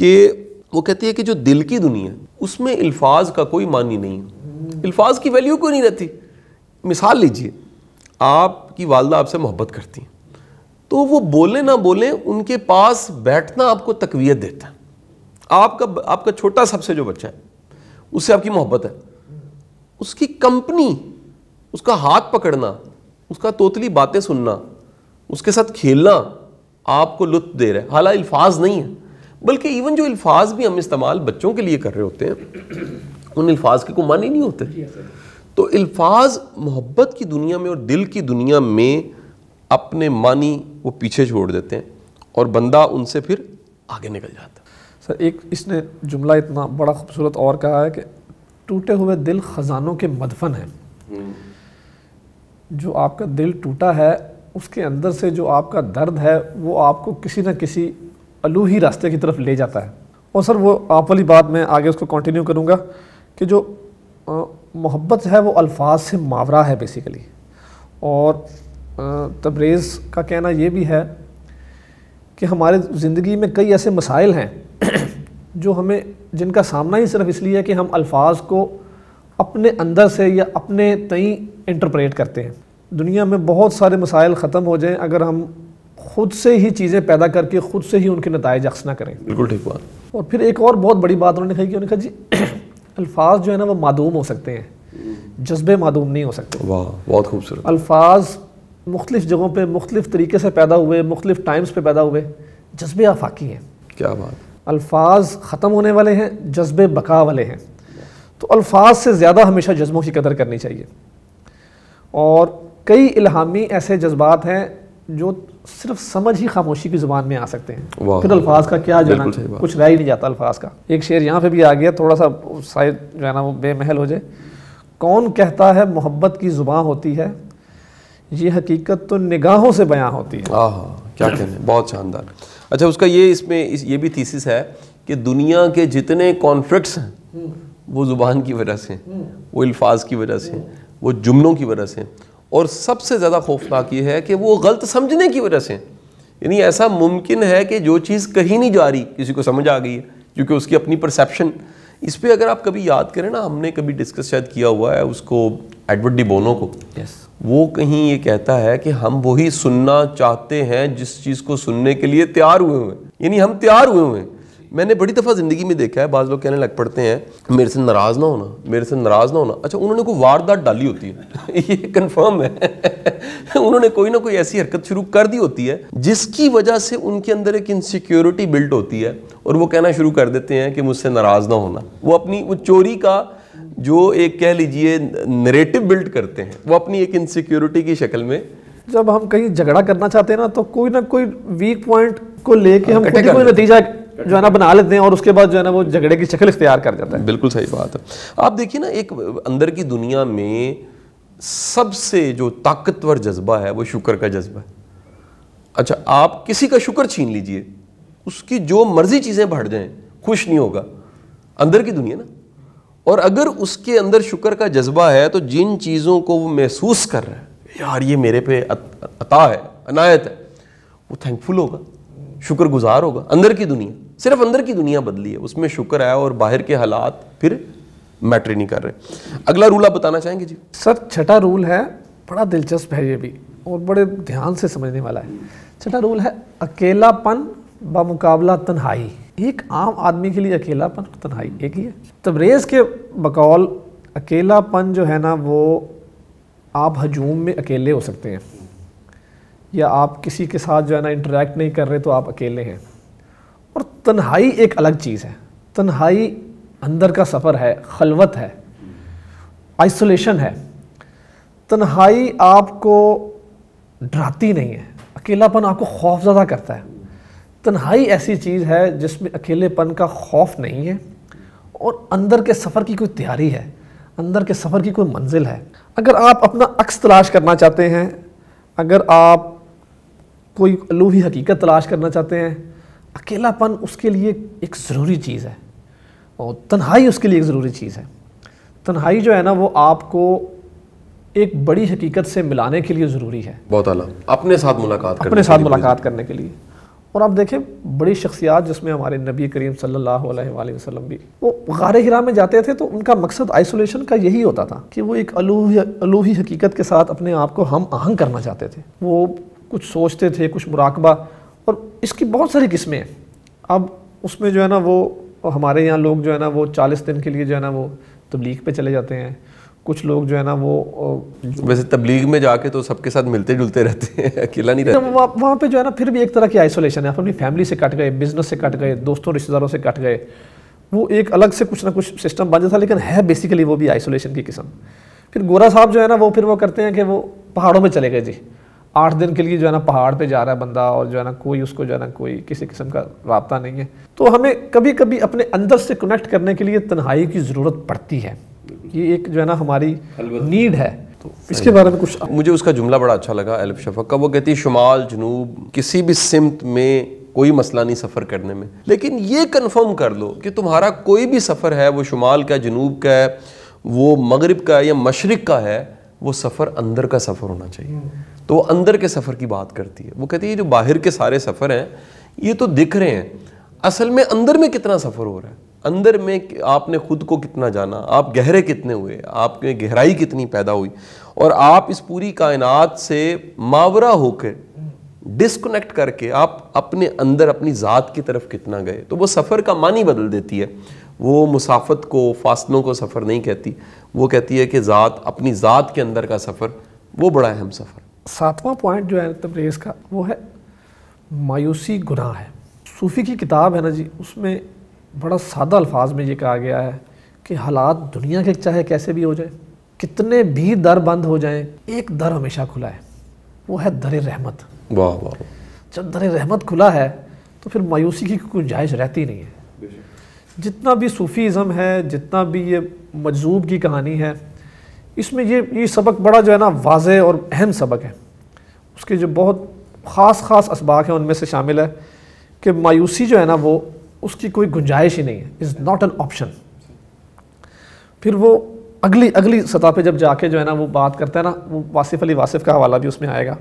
कि वो कहती है कि जो दिल की दुनिया उसमें अल्फाज का कोई मानी नहीं है अल्फाज की वैल्यू क्यों नहीं रहती मिसाल लीजिए आपकी वालदा आपसे मोहब्बत करती हैं तो वो बोले ना बोले उनके पास बैठना आपको तकवीत देता है आपका आपका छोटा सबसे जो बच्चा है उससे आपकी मोहब्बत है उसकी कंपनी उसका हाथ पकड़ना उसका तोतली बातें सुनना उसके साथ खेलना आपको लुत्फ दे रहा है हालांकि अल्फाज नहीं है बल्कि इवन जो अल्फाज भी हम इस्तेमाल बच्चों के लिए कर रहे होते हैं उन अल्फाज के को मान ही नहीं होते हाँ, तो अल्फाज मोहब्बत की दुनिया में और दिल की दुनिया में अपने मानी वो पीछे छोड़ देते हैं और बंदा उनसे फिर आगे निकल जाता है सर एक इसने जुमला इतना बड़ा खूबसूरत और कहा है कि टूटे हुए दिल ख़जानों के मदफन हैं जो आपका दिल टूटा है उसके अंदर से जो आपका दर्द है वो आपको किसी न किसी अलूही रास्ते की तरफ ले जाता है और सर वो आप वाली बात मैं आगे उसको कंटिन्यू करूँगा कि जो मोहब्बत है वो अल्फाज से मावरा है बेसिकली और तबरेज़ का कहना ये भी है कि हमारे ज़िंदगी में कई ऐसे मसाइल हैं जो हमें जिनका सामना ही सिर्फ इसलिए है कि हम अल्फाज को अपने अंदर से या अपने तई इंटरप्रेट करते हैं दुनिया में बहुत सारे मसाइल ख़त्म हो जाएं अगर हम खुद से ही चीज़ें पैदा करके खुद से ही उनके नतज अक्स ना करें बिल्कुल ठीक बात और फिर एक और बहुत बड़ी बात उन्होंने कही कि उन्होंने कहा जी अल्फाज जो है ना वो मादूम हो सकते हैं जज्बे मदूम नहीं हो सकते वाह बहुत खूबसूरत अल्फाज मुख्तलिफ जगहों पर मुख्तलिफ तरीके से पैदा हुए मुख्तलिफ टाइम्स पर पैदा हुए जज्बे आफाकी हैं क्या बात अल्फाज ख़त्म होने वाले हैं जज्बे बका वाले हैं तो अल्फाज से ज़्यादा हमेशा जज्बों की कदर करनी चाहिए और कई इल्हामी ऐसे जज्बात हैं जो सिर्फ समझ ही खामोशी की ज़ुबान में आ सकते हैं फिर अल्फाज का क्या जो है कुछ रह ही नहीं जाता अल्फाज का एक शेर यहाँ पे भी आ गया थोड़ा सा शायद जो है ना वो बेमहल हो जाए कौन कहता है मोहब्बत की ज़ुबान होती है ये हकीकत तो निगाहों से बयां होती है आह क्या कहने बहुत शानदार अच्छा उसका ये इसमें इस ये भी थीसिस है कि दुनिया के जितने कॉन्फ्लिक्ट हैं हम्म। वो ज़ुबान की वजह से हम्म। वो अल्फाज की वजह से वो जुमलों की वजह से और सबसे ज़्यादा खौफनाक ये है कि वो गलत समझने की वजह से यानी ऐसा मुमकिन है कि जो चीज़ कहीं नहीं जा रही किसी को समझ आ गई है क्योंकि उसकी अपनी परसेप्शन इस पर अगर आप कभी याद करें ना हमने कभी डिस्कस शायद किया हुआ है उसको एडवर्ड डी बोनो को yes. वो कहीं ये कहता है कि हम वही सुनना चाहते हैं जिस चीज़ को सुनने के लिए तैयार हुए हुए यानी हम तैयार हुए हुए हैं मैंने बड़ी दफ़ा ज़िंदगी में देखा है बाज़ लोग कहने लग पड़ते हैं मेरे से नाराज़ ना होना मेरे से नाराज़ ना होना अच्छा उन्होंने कोई वारदात डाली होती है ये कन्फर्म है उन्होंने कोई ना कोई ऐसी हरकत शुरू कर दी होती है जिसकी वजह से उनके अंदर एक इनसिक्योरिटी बिल्ट होती है और वो कहना शुरू कर देते हैं कि मुझसे नाराज़ ना होना वो अपनी वो चोरी का जो एक कह लीजिए नरेटिव बिल्ड करते हैं वो अपनी एक इनसिक्योरिटी की शक्ल में जब हम कहीं झगड़ा करना चाहते हैं ना तो कोई ना कोई वीक पॉइंट को लेके हम हाँ, कोई नतीजा जो है ना बना लेते हैं और उसके बाद जो है ना वो झगड़े की शक्ल इख्तियार कर जाता है बिल्कुल सही बात है आप देखिए ना एक अंदर की दुनिया में सबसे जो ताकतवर जज्बा है वो शुक्र का जज्बा है अच्छा आप किसी का शुक्र छीन लीजिए उसकी जो मर्जी चीज़ें बढ़ जाएँ खुश नहीं होगा अंदर की दुनिया ना और अगर उसके अंदर शुक्र का जज्बा है तो जिन चीज़ों को वो महसूस कर रहा है यार ये मेरे पे अता है अनायत है वो थैंकफुल होगा शुक्रगुजार होगा अंदर की दुनिया सिर्फ अंदर की दुनिया बदली है उसमें शुक्र है और बाहर के हालात फिर मैटर नहीं कर रहे अगला रूल आप बताना चाहेंगे जी सर छठा रूल है बड़ा दिलचस्प है ये भी और बड़े ध्यान से समझने वाला है छठा रूल है अकेलापन बामुकाबला तन्हाई एक आम आदमी के लिए अकेलापन और तन्हाई एक ही है तबरेज़ के बकौल अकेलापन जो है ना वो आप हजूम में अकेले हो सकते हैं या आप किसी के साथ जो है ना इंटरेक्ट नहीं कर रहे तो आप अकेले हैं और तन्हाई एक अलग चीज़ है तन्हाई अंदर का सफ़र है खलवत है आइसोलेशन है तन्हाई आपको डराती नहीं है अकेलापन आपको खौफ ज़्यादा करता है तन्हाई ऐसी चीज़ है जिसमें अकेलेपन का खौफ नहीं है और अंदर के सफ़र की कोई तैयारी है अंदर के सफ़र की कोई मंजिल है अगर आप अपना अक्स तलाश करना चाहते हैं अगर आप कोई लूही हकीकत तलाश करना चाहते हैं अकेलापन उसके लिए एक ज़रूरी चीज़ है और तन्हाई उसके लिए एक ज़रूरी चीज़ है तन्हाई जो है ना वो आपको एक बड़ी हकीकत से मिलाने के लिए ज़रूरी है बहुत अला अपने साथ मुलाकात अपने साथ मुलाकात करने के लिए और आप देखें बड़ी शख्सियात जिसमें हमारे नबी करीम सल्लल्लाहु अलैहि वसल्लम भी वो गार हिरा में जाते थे तो उनका मकसद आइसोलेशन का यही होता था कि वो एक अलूही अलूही हकीकत के साथ अपने आप को हम आहंग करना चाहते थे वो कुछ सोचते थे कुछ मुराकबा और इसकी बहुत सारी किस्में हैं अब उसमें जो है ना वो हमारे यहाँ लोग जो है ना वो चालीस दिन के लिए जो है ना वो तबलीग पे चले जाते हैं कुछ लोग जो है ना वो वैसे तबलीग में जाके तो सबके साथ मिलते जुलते रहते हैं अकेला नहीं रहता तो वहाँ वहाँ पे जो है ना फिर भी एक तरह की आइसोलेशन है आप अपनी फैमिली से कट गए बिजनेस से कट गए दोस्तों रिश्तेदारों से कट गए वो एक अलग से कुछ ना कुछ सिस्टम बन जाता लेकिन है बेसिकली वो भी आइसोलेशन की किस्म फिर गोरा साहब जो है ना वो फिर वो करते हैं कि वो पहाड़ों में चले गए जी आठ दिन के लिए जो है ना पहाड़ पे जा रहा है बंदा और जो है ना कोई उसको जो है ना कोई किसी किस्म का रबता नहीं है तो हमें कभी कभी अपने अंदर से कनेक्ट करने के लिए तन्हाई की ज़रूरत पड़ती है ये एक जो है ना हमारी नीड है तो इसके बारे में कुछ मुझे उसका जुमला बड़ा अच्छा लगा एलब शफक का वो कहती है शुमाल जनूब किसी भी सिमत में कोई मसला नहीं सफ़र करने में लेकिन ये कन्फर्म कर लो कि तुम्हारा कोई भी सफ़र है वो शुमाल का जनूब का है वो मगरब का है या मशरक़ का है वो सफ़र अंदर का सफ़र होना चाहिए तो वो अंदर के सफ़र की बात करती है वो कहती है जो बाहर के सारे सफ़र हैं ये तो दिख रहे हैं असल में अंदर में कितना सफ़र हो रहा है अंदर में आपने खुद को कितना जाना आप गहरे कितने हुए आपकी गहराई कितनी पैदा हुई और आप इस पूरी कायनात से मावरा होकर डिस्कनेक्ट करके आप अपने अंदर अपनी ज़ात की तरफ कितना गए तो वो सफ़र का मानी बदल देती है वो मुसाफत को फासलों को सफ़र नहीं कहती वो कहती है कि ज़ात अपनी ज़ात के अंदर का सफ़र वो बड़ा अहम सफ़र सातवां पॉइंट जो है तब्रेज का वो है मायूसी गुनाह है सूफ़ी की किताब है ना जी उसमें बड़ा सादा अल्फाज में ये कहा गया है कि हालात दुनिया के चाहे कैसे भी हो जाए कितने भी दर बंद हो जाएं एक दर हमेशा खुला है वो है दर रहमत वाह वाह जब दर रहमत खुला है तो फिर मायूसी की गुंजाइश रहती नहीं है जितना भी सूफ़ीज़म है जितना भी ये मजजूब की कहानी है इसमें ये ये सबक बड़ा जो है ना वाज और अहम सबक है उसके जो बहुत ख़ास ख़ास इसबाक हैं उनमें से शामिल है कि मायूसी जो है ना वो उसकी कोई गुंजाइश ही नहीं है इज़ नॉट एन ऑप्शन फिर वो अगली अगली सतह पे जब जाके जो है ना वो बात करता है ना वो वासिफ अली वासिफ का हवाला भी उसमें आएगा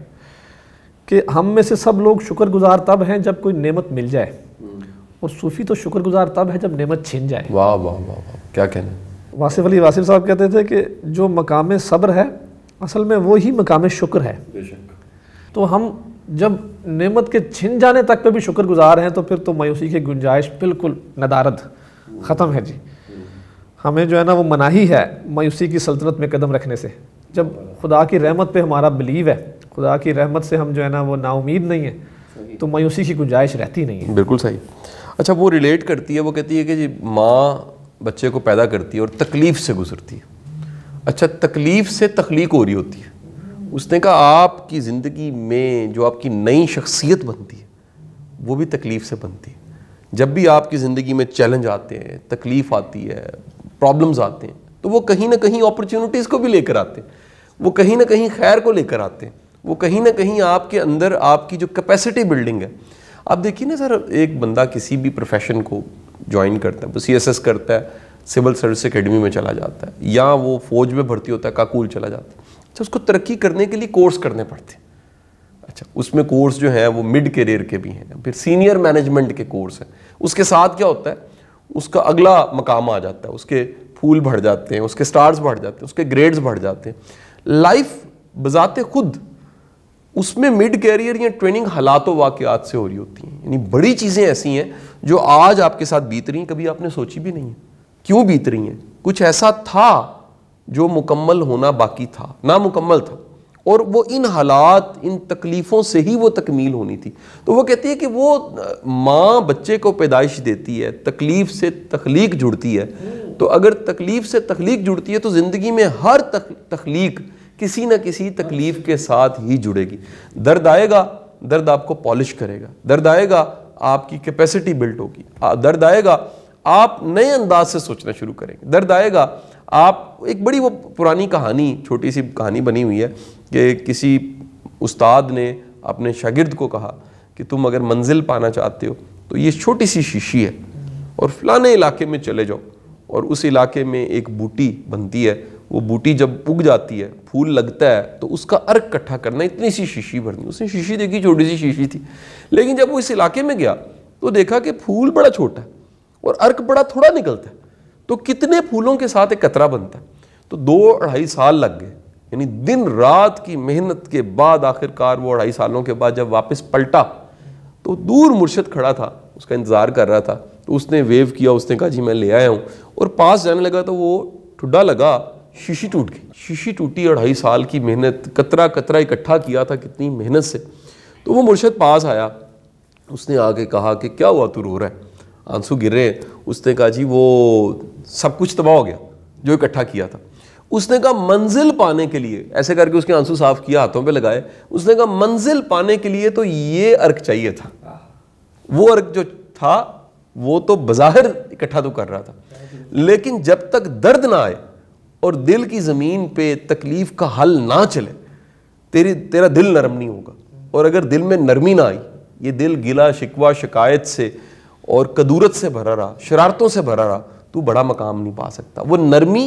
कि हम में से सब लोग शुक्रगुजार तब हैं जब कोई नेमत मिल जाए हम्म। और सूफ़ी तो शुक्रगुजार तब है जब नेमत छीन जाए वाह वाह वाह वाह क्या कहना वासिफ अली वासिफ साहब कहते थे कि जो मकाम सब्र है असल में वो ही मकाम शुक्र है तो हम जब नेमत के छिन जाने तक पे भी शुक्र गुजार हैं तो फिर तो मायूसी की गुंजाइश बिल्कुल नदारद ख़त्म है जी हमें जो है ना वो मनाही है मायूसी की सल्तनत में कदम रखने से जब खुदा की रहमत पे हमारा बिलीव है खुदा की रहमत से हम जो है ना वो नाउमीद नहीं है तो मायूसी की गुंजाइश रहती नहीं है बिल्कुल सही अच्छा वो रिलेट करती है वो कहती है कि जी माँ बच्चे को पैदा करती है और तकलीफ़ से गुजरती है अच्छा तकलीफ़ से तख्लीक हो रही होती है उसने कहा आपकी ज़िंदगी में जो आपकी नई शख्सियत बनती है वो भी तकलीफ़ से बनती है जब भी आपकी ज़िंदगी में चैलेंज आते हैं तकलीफ़ आती है प्रॉब्लम्स आते हैं तो वो कहीं ना कहीं अपॉर्चुनिटीज़ को भी लेकर आते हैं वो कहीं ना कहीं खैर को लेकर आते हैं वो कहीं ना कहीं आपके अंदर आपकी जो कैपेसिटी बिल्डिंग है आप देखिए ना सर एक बंदा किसी भी प्रोफेशन को ज्वाइन करता है तो सी करता है सिविल सर्विस अकेडमी में चला जाता है या वो फौज में भर्ती होता है काकूल चला जाता है अच्छा उसको तरक्की करने के लिए कोर्स करने पड़ते हैं अच्छा उसमें कोर्स जो है वो मिड करियर के भी हैं फिर सीनियर मैनेजमेंट के कोर्स हैं उसके साथ क्या होता है उसका अगला मकाम आ जाता है उसके फूल बढ़ जाते हैं उसके स्टार्स बढ़ जाते हैं उसके ग्रेड्स बढ़ जाते हैं लाइफ बजाते खुद उसमें मिड कैरियर या ट्रेनिंग हालातों वाक़ात से हो रही होती हैं यानी बड़ी चीज़ें ऐसी हैं जो आज आपके साथ बीत रही हैं कभी आपने सोची भी नहीं है क्यों बीत रही हैं कुछ ऐसा था जो मुकम्मल होना बाकी था नामुकम्मल था और वो इन हालात इन तकलीफ़ों से ही वो तकमील होनी थी तो वो कहती है कि वो माँ बच्चे को पैदाइश देती है तकलीफ़ से तख्लीक जुड़ती है तो अगर तकलीफ़ से तख्लीक जुड़ती है तो ज़िंदगी में हर तख्लीक किसी न किसी तकलीफ़ के साथ ही जुड़ेगी दर्द आएगा दर्द आपको पॉलिश करेगा दर्द आएगा आपकी कैपेसिटी बिल्ट होगी दर्द आएगा आप नए अंदाज से सोचना शुरू करेंगे दर्द आएगा आप एक बड़ी वो पुरानी कहानी छोटी सी कहानी बनी हुई है कि किसी उस्ताद ने अपने शागिर्द को कहा कि तुम अगर मंजिल पाना चाहते हो तो ये छोटी सी शीशी है और फलाने इलाके में चले जाओ और उस इलाके में एक बूटी बनती है वो बूटी जब उग जाती है फूल लगता है तो उसका अर्क इकट्ठा करना इतनी सी शीशी भरनी उसने शीशी देखी छोटी सी शीशी थी लेकिन जब वो इस इलाके में गया तो देखा कि फूल बड़ा छोटा है और अर्क बड़ा थोड़ा निकलता है तो कितने फूलों के साथ एक कतरा बनता है तो दो अढ़ाई साल लग गए यानी दिन रात की मेहनत के बाद आखिरकार वो अढ़ाई सालों के बाद जब वापस पलटा तो दूर मुर्शद खड़ा था उसका इंतज़ार कर रहा था तो उसने वेव किया उसने कहा जी मैं ले आया हूँ और पास जाने लगा तो वो ठुड्डा लगा शीशी टूट गई शीशी टूटी अढ़ाई ढाई साल की मेहनत कतरा कतरा इकट्ठा किया था कितनी मेहनत से तो वो मुर्शद पास आया उसने आके कहा कि क्या हुआ तू रो रहा है आंसू गिर रहे हैं उसने कहा जी वो सब कुछ तबाह हो गया जो इकट्ठा किया था उसने कहा मंजिल पाने के लिए ऐसे करके उसके आंसू साफ किया हाथों पे लगाए उसने कहा मंजिल पाने के लिए तो ये अर्क चाहिए था वो अर्क जो था वो तो बाहर इकट्ठा तो कर रहा था लेकिन जब तक दर्द ना आए और दिल की ज़मीन पे तकलीफ़ का हल ना चले तेरी तेरा दिल नरम नहीं होगा और अगर दिल में नरमी ना आई ये दिल गिला शिकवा शिकायत से और कदूरत से भरा रहा शरारतों से भरा रहा तू बड़ा मकाम नहीं पा सकता वो नरमी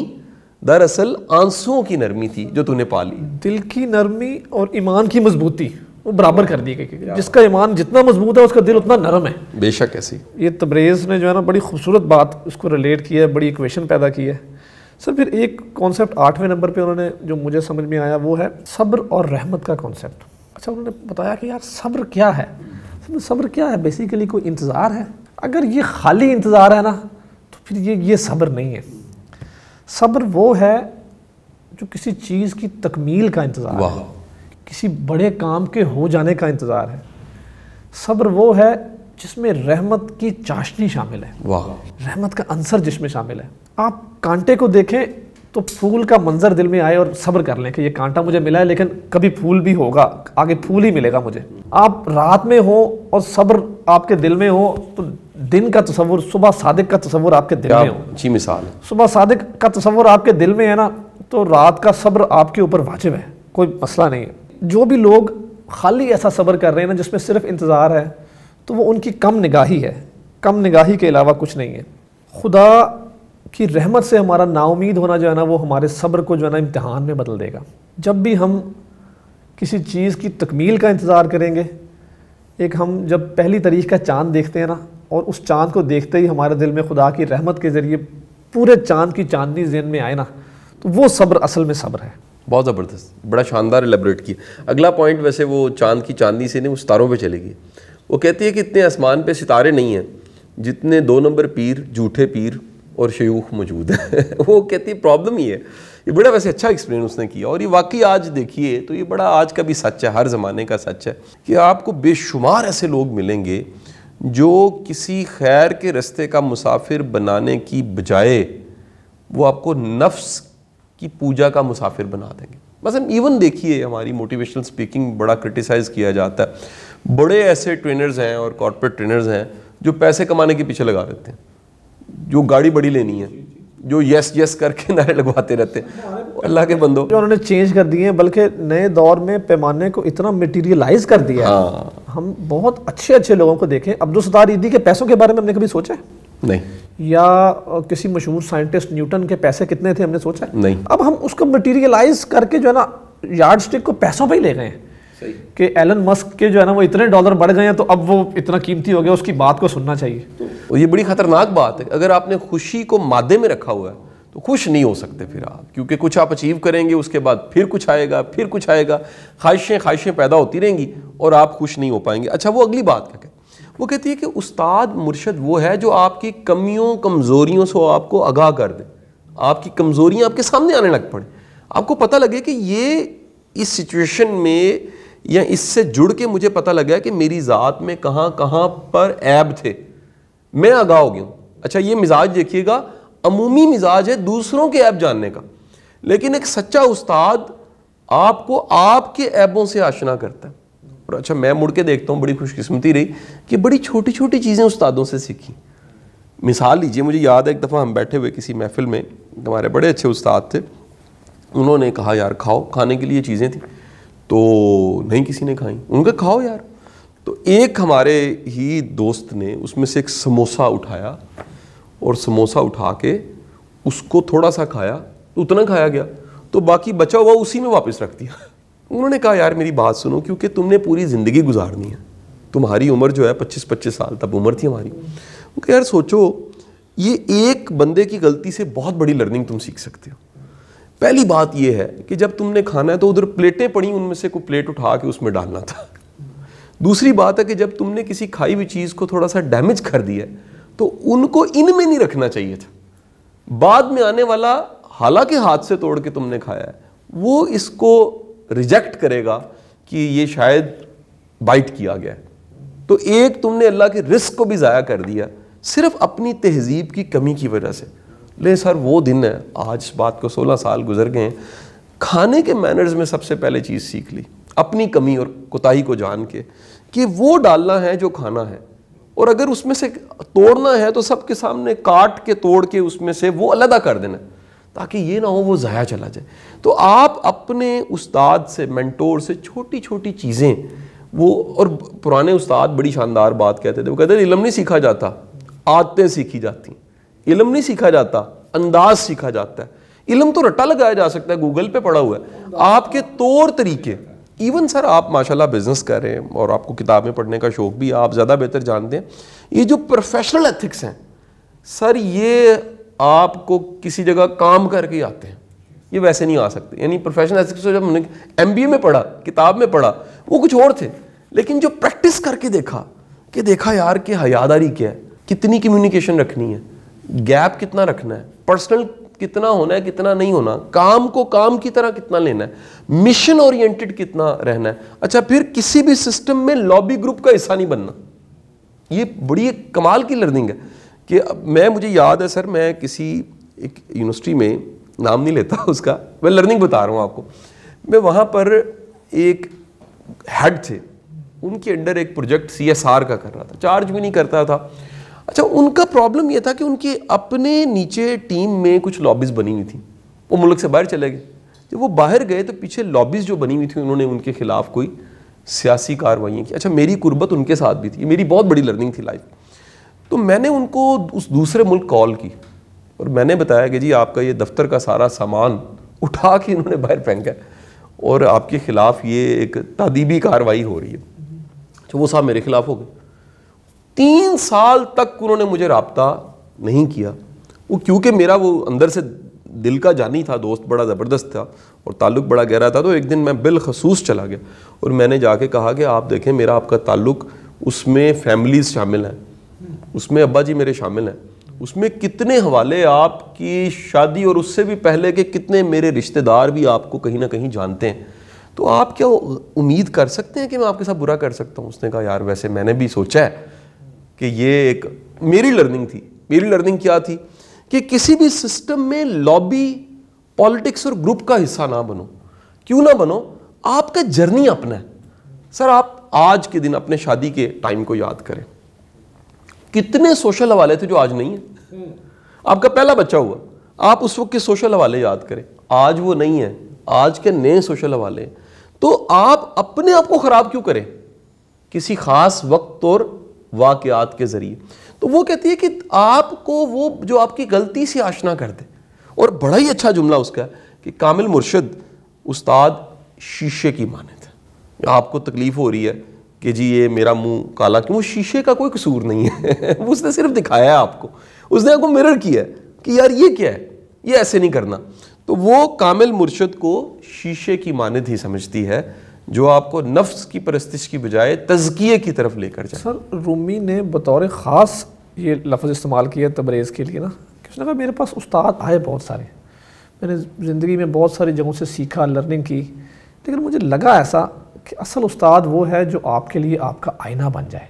दरअसल आंसुओं की नरमी थी जो तूने पा ली दिल की नरमी और ईमान की मजबूती वो बराबर कर दी गई जिसका ईमान जितना मजबूत है उसका दिल उतना नरम है बेशक ऐसी ये तब्रेज़ ने जो है ना बड़ी खूबसूरत बात उसको रिलेट किया है बड़ी इक्वेशन पैदा की है सर फिर एक कॉन्सेप्ट आठवें नंबर पे उन्होंने जो मुझे समझ में आया वो है सब्र और रहमत का कॉन्सेप्ट अच्छा उन्होंने बताया कि यार सब्र क्या है सब्र क्या है बेसिकली कोई इंतज़ार है अगर ये खाली इंतज़ार है ना तो फिर ये ये सब्र नहीं है सब्र वो है जो किसी चीज़ की तकमील का इंतज़ार है किसी बड़े काम के हो जाने का इंतज़ार है सब्र वो है जिसमें रहमत की चाशनी शामिल है वाह रहमत का अंसर जिसमें शामिल है आप कांटे को देखें तो फूल का मंजर दिल में आए और सब्र कर लें कि ये कांटा मुझे मिला है लेकिन कभी फूल भी होगा आगे फूल ही मिलेगा मुझे आप रात में हो और सब्र आपके दिल में हो तो दिन का तस्वुर सुबह सादिक का तस्वुर आपके दिल में हो जी मिसाल सुबह सादिक का तस्वुर आपके दिल में है ना तो रात का सब्र आपके ऊपर वाजिब है कोई मसला नहीं है जो भी लोग खाली ऐसा सब्र कर रहे हैं ना जिसमें सिर्फ इंतज़ार है तो वो उनकी कम निगाही है कम निगाही के अलावा कुछ नहीं है खुदा की रहमत से हमारा नाउमीद होना जो है ना वो हमारे सब्र को जो है ना इम्तहान में बदल देगा जब भी हम किसी चीज़ की तकमील का इंतज़ार करेंगे एक हम जब पहली तारीख का चांद देखते हैं ना और उस चांद को देखते ही हमारे दिल में खुदा की रहमत के ज़रिए पूरे चांद की चांदनी जेन में आए ना तो वो सब्र असल में सब्र है बहुत ज़बरदस्त बड़ा शानदार एलेबरेट किया अगला पॉइंट वैसे वो चांद की चांदनी से नहीं उस तारों पर चलेगी वो कहती है कि इतने आसमान पे सितारे नहीं हैं जितने दो नंबर पीर झूठे पीर और शयूख मौजूद हैं वो कहती है प्रॉब्लम ही है ये बड़ा वैसे अच्छा एक्सपीरियंस उसने किया और ये वाकई आज देखिए तो ये बड़ा आज का भी सच है हर ज़माने का सच है कि आपको बेशुमार ऐसे लोग मिलेंगे जो किसी खैर के रस्ते का मुसाफिर बनाने की बजाय वो आपको नफ्स की पूजा का मुसाफिर बना देंगे बस इवन देखिए हमारी मोटिवेशनल स्पीकिंग बड़ा क्रिटिसाइज़ किया जाता है बड़े ऐसे ट्रेनर्स हैं और कॉरपोरेट ट्रेनर्स हैं जो पैसे कमाने के पीछे लगा रहते हैं जो गाड़ी बड़ी लेनी है जो यस यस करके नारे लगवाते रहते हैं अल्लाह के बंदो उन्होंने चेंज कर दिए हैं बल्कि नए दौर में पैमाने को इतना मटीरियलाइज कर दिया है हाँ। हम बहुत अच्छे अच्छे लोगों को देखें अब्दुल सतार ईदी के पैसों के बारे में हमने कभी सोचा है नहीं या किसी मशहूर साइंटिस्ट न्यूटन के पैसे कितने थे हमने सोचा है? नहीं अब हम उसको मटीरियलाइज करके जो है ना यार्ड को पैसों पर ही ले गए हैं कि एलन मस्क के जो है ना वो इतने डॉलर बढ़ गए हैं तो अब वो इतना कीमती हो गया उसकी बात को सुनना चाहिए और तो ये बड़ी खतरनाक बात है अगर आपने खुशी को मादे में रखा हुआ है तो खुश नहीं हो सकते फिर आप क्योंकि कुछ आप अचीव करेंगे उसके बाद फिर कुछ आएगा फिर कुछ आएगा ख्वाहिशें ख्वाहिशें पैदा होती रहेंगी और आप खुश नहीं हो पाएंगे अच्छा वो अगली बात क्या कहते वो कहती है कि उस्ताद मुर्शद वो है जो आपकी कमियों कमज़ोरियों से आपको आगाह कर दे आपकी कमज़ोरियाँ आपके सामने आने लग पड़े आपको पता लगे कि ये इस सिचुएशन में या इससे जुड़ के मुझे पता लग गया कि मेरी ज़ात में कहाँ कहाँ पर ऐब थे मैं आगा हो गया हूँ अच्छा ये मिजाज देखिएगा अमूमी मिजाज है दूसरों के ऐब जानने का लेकिन एक सच्चा उस्ताद आपको आपके ऐबों से आशना करता है और अच्छा मैं मुड़ के देखता हूँ बड़ी खुशकिस्मती रही कि बड़ी छोटी छोटी चीज़ें उस्तादों से सीखी मिसाल लीजिए मुझे याद है एक दफ़ा हम बैठे हुए किसी महफिल में हमारे बड़े अच्छे उस्ताद थे उन्होंने कहा यार खाओ खाने के लिए चीज़ें थी तो नहीं किसी ने खाई उनका खाओ यार तो एक हमारे ही दोस्त ने उसमें से एक समोसा उठाया और समोसा उठा के उसको थोड़ा सा खाया तो उतना खाया गया तो बाकी बचा हुआ उसी में वापस रख दिया उन्होंने कहा यार मेरी बात सुनो क्योंकि तुमने पूरी ज़िंदगी गुजारनी है तुम्हारी उम्र जो है पच्चीस पच्चीस साल तब उम्र थी हमारी यार सोचो ये एक बंदे की गलती से बहुत बड़ी लर्निंग तुम सीख सकते हो पहली बात यह है कि जब तुमने खाना है तो उधर प्लेटें पड़ी उनमें से कोई प्लेट उठा के उसमें डालना था दूसरी बात है कि जब तुमने किसी खाई हुई चीज़ को थोड़ा सा डैमेज कर दिया तो उनको इनमें नहीं रखना चाहिए था बाद में आने वाला हालांकि हाथ से तोड़ के तुमने खाया है वो इसको रिजेक्ट करेगा कि ये शायद बाइट किया गया है तो एक तुमने अल्लाह के रिस्क को भी ज़ाया कर दिया सिर्फ अपनी तहजीब की कमी की वजह से ले सर वो दिन है आज बात को 16 साल गुजर गए हैं खाने के मैनर्स में सबसे पहले चीज़ सीख ली अपनी कमी और कोताही को जान के कि वो डालना है जो खाना है और अगर उसमें से तोड़ना है तो सबके सामने काट के तोड़ के उसमें से वो अलहदा कर देना ताकि ये ना हो वो ज़ाया चला जाए तो आप अपने उस्ताद से मैंटोर से छोटी छोटी चीज़ें वो और पुराने उस्ताद बड़ी शानदार बात कहते थे वो कहते थे इलम नहीं सीखा जाता आदतें सीखी जाती इलम नहीं सीखा जाता अंदाज सीखा जाता है इलम तो रट्टा लगाया जा सकता है गूगल पे पड़ा हुआ है आपके तौर तरीके इवन सर आप माशाल्लाह बिजनेस कर रहे हैं और आपको किताबें पढ़ने का शौक भी आप ज़्यादा बेहतर जानते हैं ये जो प्रोफेशनल एथिक्स हैं सर ये आपको किसी जगह काम करके आते हैं ये वैसे नहीं आ सकते यानी प्रोफेशनल एथिक्स जब हमने एम में पढ़ा किताब में पढ़ा वो कुछ और थे लेकिन जो प्रैक्टिस करके देखा कि देखा यार कि हयादारी क्या है कितनी कम्युनिकेशन रखनी है गैप कितना रखना है पर्सनल कितना होना है कितना नहीं होना काम को काम की तरह कितना लेना है मिशन ओरिएंटेड कितना रहना है अच्छा फिर किसी भी सिस्टम में लॉबी ग्रुप का हिस्सा नहीं बनना ये बड़ी एक कमाल की लर्निंग है कि मैं मुझे याद है सर मैं किसी एक यूनिवर्सिटी में नाम नहीं लेता उसका मैं लर्निंग बता रहा हूँ आपको मैं वहाँ पर एक हेड थे उनके अंडर एक प्रोजेक्ट सी का कर रहा था चार्ज भी नहीं करता था अच्छा उनका प्रॉब्लम यह था कि उनकी अपने नीचे टीम में कुछ लॉबीज़ बनी हुई थी वो मुल्क से बाहर चले गए जब वो बाहर गए तो पीछे लॉबीज़ जो बनी हुई थी उन्होंने उनके खिलाफ कोई सियासी कार्रवाइयाँ की अच्छा मेरी कुर्बत उनके साथ भी थी मेरी बहुत बड़ी लर्निंग थी लाइफ तो मैंने उनको उस दूसरे मुल्क कॉल की और मैंने बताया कि जी आपका ये दफ्तर का सारा सामान उठा के इन्होंने बाहर फेंका और आपके ख़िलाफ़ ये एक तदीबी कार्रवाई हो रही है अच्छा वो साहब मेरे खिलाफ़ हो गए तीन साल तक उन्होंने मुझे रबता नहीं किया वो क्योंकि मेरा वो अंदर से दिल का जानी था दोस्त बड़ा ज़बरदस्त था और ताल्लुक़ बड़ा गहरा था तो एक दिन मैं बिलखसूस चला गया और मैंने जाके कहा कि आप देखें मेरा आपका ताल्लुक़ उसमें फैमिलीज़ शामिल हैं उसमें अब्बा जी मेरे शामिल हैं उसमें कितने हवाले आपकी शादी और उससे भी पहले के कितने मेरे रिश्तेदार भी आपको कहीं ना कहीं जानते हैं तो आप क्या उम्मीद कर सकते हैं कि मैं आपके साथ बुरा कर सकता हूँ उसने कहा यार वैसे मैंने भी सोचा है कि ये एक मेरी लर्निंग थी मेरी लर्निंग क्या थी कि किसी भी सिस्टम में लॉबी पॉलिटिक्स और ग्रुप का हिस्सा ना बनो क्यों ना बनो आपका जर्नी अपना है सर आप आज के दिन अपने शादी के टाइम को याद करें कितने सोशल हवाले थे जो आज नहीं है आपका पहला बच्चा हुआ आप उस वक्त के सोशल हवाले याद करें आज वो नहीं है आज के नए सोशल हवाले तो आप अपने आप को ख़राब क्यों करें किसी खास वक्त और वाकयात के ज़रिए तो वो कहती है कि आपको वो जो आपकी गलती से आशना कर दे और बड़ा ही अच्छा जुमला उसका कि कामिल मुर्शद उस्ताद शीशे की माने थे आपको तकलीफ़ हो रही है कि जी ये मेरा मुंह काला क्यों शीशे का कोई कसूर नहीं है उसने सिर्फ दिखाया है आपको उसने आपको मिरर किया कि यार ये क्या है ये ऐसे नहीं करना तो वो कामिल मुर्शद को शीशे की मानद ही समझती है जो आपको नफ्स की परस्तिश की बजाय तजकिए की तरफ लेकर जाए सर रूमी ने बतौर ख़ास ये लफ्ज़ इस्तेमाल किया तबरेज़ के लिए ना कि उसने कहा मेरे पास उस्ताद आए बहुत सारे मैंने ज़िंदगी में बहुत सारी जगहों से सीखा लर्निंग की लेकिन मुझे लगा ऐसा कि असल उस्ताद वो है जो आपके लिए आपका आईना बन जाए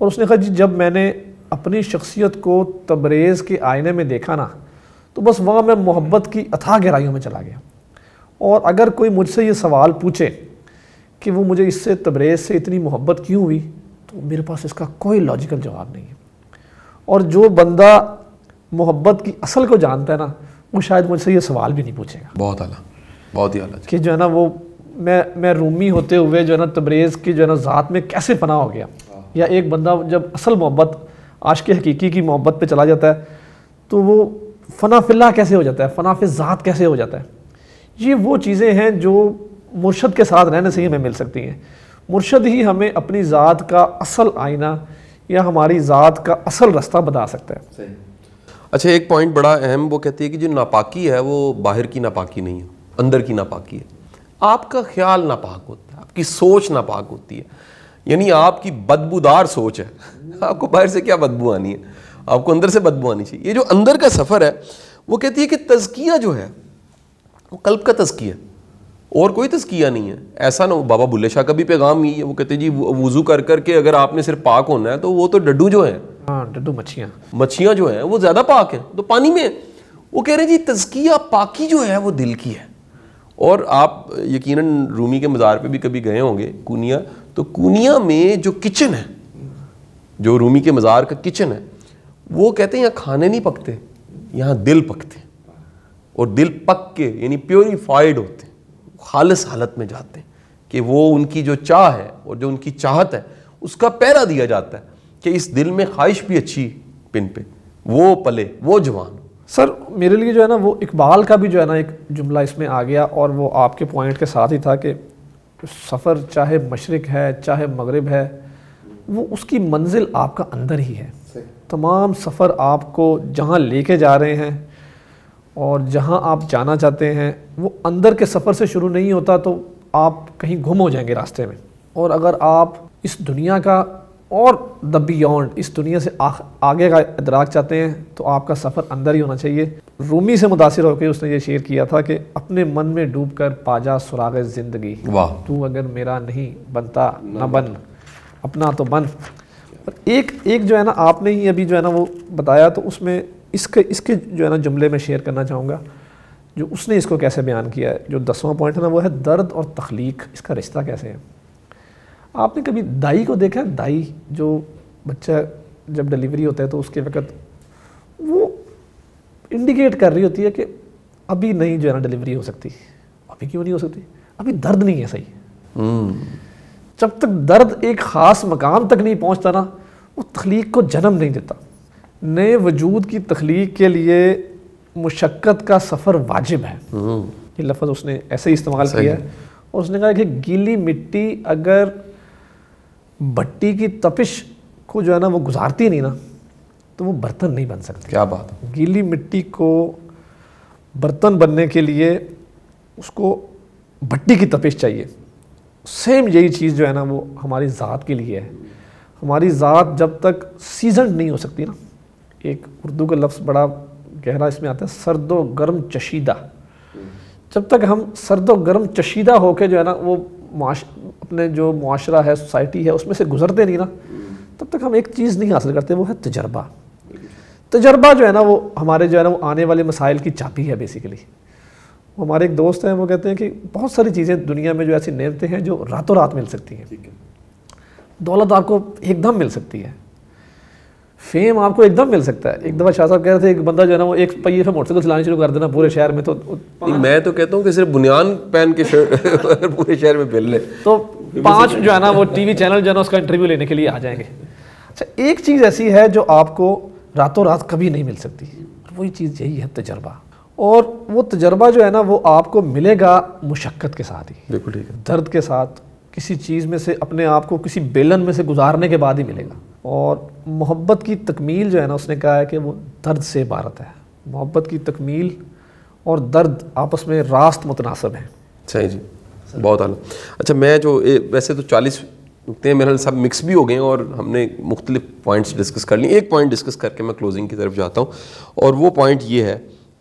और उसने कहा जी जब मैंने अपनी शख्सियत को तबरेज़ के आईने में देखा ना तो बस वहाँ मैं मोहब्बत की अथाह गहराइयों में चला गया और अगर कोई मुझसे ये सवाल पूछे कि वो मुझे इससे तबरेज़ से इतनी मोहब्बत क्यों हुई तो मेरे पास इसका कोई लॉजिकल जवाब नहीं है और जो बंदा मोहब्बत की असल को जानता है ना वो शायद मुझसे ये सवाल भी नहीं पूछेगा बहुत अला बहुत ही अला कि जो है ना वो मैं मैं रूमी होते हुए जो है ना तबरेज़ की जो है ना ज़ात में कैसे पना हो गया हाँ। या एक बंदा जब असल मोहब्बत आश हकीकी की मोहब्बत पर चला जाता है तो वो फ़ना कैसे हो जाता है फ़नाफ ज़ात कैसे हो जाता है ये वो चीज़ें हैं जो मुर्शद के साथ रहने से ही हमें मिल सकती हैं मुर्शद ही हमें अपनी ज़ात का असल आईना या हमारी ज़ात का असल रास्ता बता सकता है अच्छा एक पॉइंट बड़ा अहम वो कहती है कि जो नापाकी है वो बाहर की नापाकी नहीं है अंदर की नापाकी है आपका ख्याल नापाक होता है आपकी सोच नापाक होती है यानी आपकी बदबूदार सोच है आपको बाहर से क्या बदबू आनी है आपको अंदर से बदबू आनी चाहिए ये जो अंदर का सफ़र है वो कहती है कि तजकिया जो है वो कल्प का तस्किया और कोई तस्किया नहीं है ऐसा ना बाबा बुल्ले शाह का भी पैगाम यही है वो कहते जी वज़ू कर करके अगर आपने सिर्फ पाक होना है तो वो तो डड्डू जो है हाँ, डड्डू मच्छियाँ मछियाँ जो हैं वो ज़्यादा पाक हैं तो पानी में वो कह रहे हैं जी तस्किया पाकी जो है वो दिल की है और आप यकीनन रूमी के मज़ार पे भी कभी गए होंगे कूनिया तो कूनिया में जो किचन है जो रूमी के मज़ार का किचन है वो कहते हैं यहाँ खाने नहीं पकते यहाँ दिल पकते और दिल पक के यानी प्योरीफाइड होते हैं खालस हालत में जाते हैं कि वो उनकी जो चाह है और जो उनकी चाहत है उसका पैरा दिया जाता है कि इस दिल में ख्वाहिश भी अच्छी पिन पे वो पले वो जवान सर मेरे लिए जो है ना वो इकबाल का भी जो है ना एक जुमला इसमें आ गया और वो आपके पॉइंट के साथ ही था कि सफ़र चाहे मशरक़ है चाहे मगरब है वो उसकी मंजिल आपका अंदर ही है तमाम सफ़र आपको जहाँ लेके जा रहे हैं और जहाँ आप जाना चाहते हैं वो अंदर के सफ़र से शुरू नहीं होता तो आप कहीं गुम हो जाएंगे रास्ते में और अगर आप इस दुनिया का और द बियॉन्ड इस दुनिया से आ, आगे का इदराक चाहते हैं तो आपका सफ़र अंदर ही होना चाहिए रूमी से मुतासर होकर उसने ये शेयर किया था कि अपने मन में डूब कर पाजा सुराग ज़िंदगी तू अगर मेरा नहीं बनता ना बन अपना तो बन और एक एक जो है ना आपने ही अभी जो है ना वो बताया तो उसमें इसके इसके जो है ना जुमले में शेयर करना चाहूँगा जो उसने इसको कैसे बयान किया है जो दसवां पॉइंट है ना वो है दर्द और तख्लीक इसका रिश्ता कैसे है आपने कभी दाई को देखा है दाई जो बच्चा जब डिलीवरी होता है तो उसके वक्त वो इंडिकेट कर रही होती है कि अभी नहीं जो है ना डिलीवरी हो सकती अभी क्यों नहीं हो सकती अभी दर्द नहीं है सही हम्म। जब तक दर्द एक ख़ास मकाम तक नहीं पहुँचता ना वो तख्लीक को जन्म नहीं देता नए वजूद की तख्लीक के लिए मुशक्क़त का सफ़र वाजिब है हम्म। ये लफ्ज़ उसने ऐसे ही इस्तेमाल किया है और उसने कहा कि गीली मिट्टी अगर भट्टी की तपिश को जो है ना वो गुजारती नहीं ना तो वो बर्तन नहीं बन सकते क्या बात गीली मिट्टी को बर्तन बनने के लिए उसको भट्टी की तपिश चाहिए सेम यही चीज़ जो है ना वो हमारी ज़ात के लिए है हमारी ज़ात जब तक सीजन नहीं हो सकती ना एक उर्दू का लफ्ज़ बड़ा गहरा इसमें आता है सर्द व गर्म चशीदा जब तक हम सर्द व गर्म चशीदा होकर जो है ना वो अपने जो माशरा है सोसाइटी है उसमें से गुजरते नहीं ना तब तक हम एक चीज़ नहीं हासिल करते वो है तजर्बा तजर्बा जो है ना वो हमारे जो है ना वो आने वाले मसाइल की चाबी है बेसिकली वो हमारे एक दोस्त हैं वो कहते हैं कि बहुत सारी चीज़ें दुनिया में जो ऐसी नियमतें हैं जो रातों रात मिल सकती हैं दौलत आपको एकदम मिल सकती है फेम आपको एकदम मिल सकता है एक दफ़ा शाह साहब कह रहे थे एक बंदा जो है ना वो एक पहिए पे मोटरसाइकिल चलानी शुरू कर देना पूरे शहर में तो मैं तो कहता हूँ कि सिर्फ बुनियान पहन के पूरे शहर में फैल ले तो पाँच जो है ना वो टीवी चैनल जो है ना उसका इंटरव्यू लेने के लिए आ जाएंगे अच्छा एक चीज़ ऐसी है जो आपको रातों रात कभी नहीं मिल सकती वही चीज़ यही है तजर्बा और वो तजर्बा जो है ना वो आपको मिलेगा मुशक्क़त के साथ ही बिल्कुल ठीक है दर्द के साथ किसी चीज़ में से अपने आप को किसी बेलन में से गुजारने के बाद ही मिलेगा और मोहब्बत की तकमील जो है ना उसने कहा है कि वो दर्द से इबारत है मोहब्बत की तकमील और दर्द आपस में रास्त मुतनासब है सही जी बहुत आला अच्छा मैं जो ए, वैसे तो चालीस नुकते हैं मेरे सब मिक्स भी हो गए और हमने मुख्तलिफ पॉइंट्स डिस्कस कर लिए एक पॉइंट डिस्कस करके मैं क्लोजिंग की तरफ जाता हूँ और वो पॉइंट ये है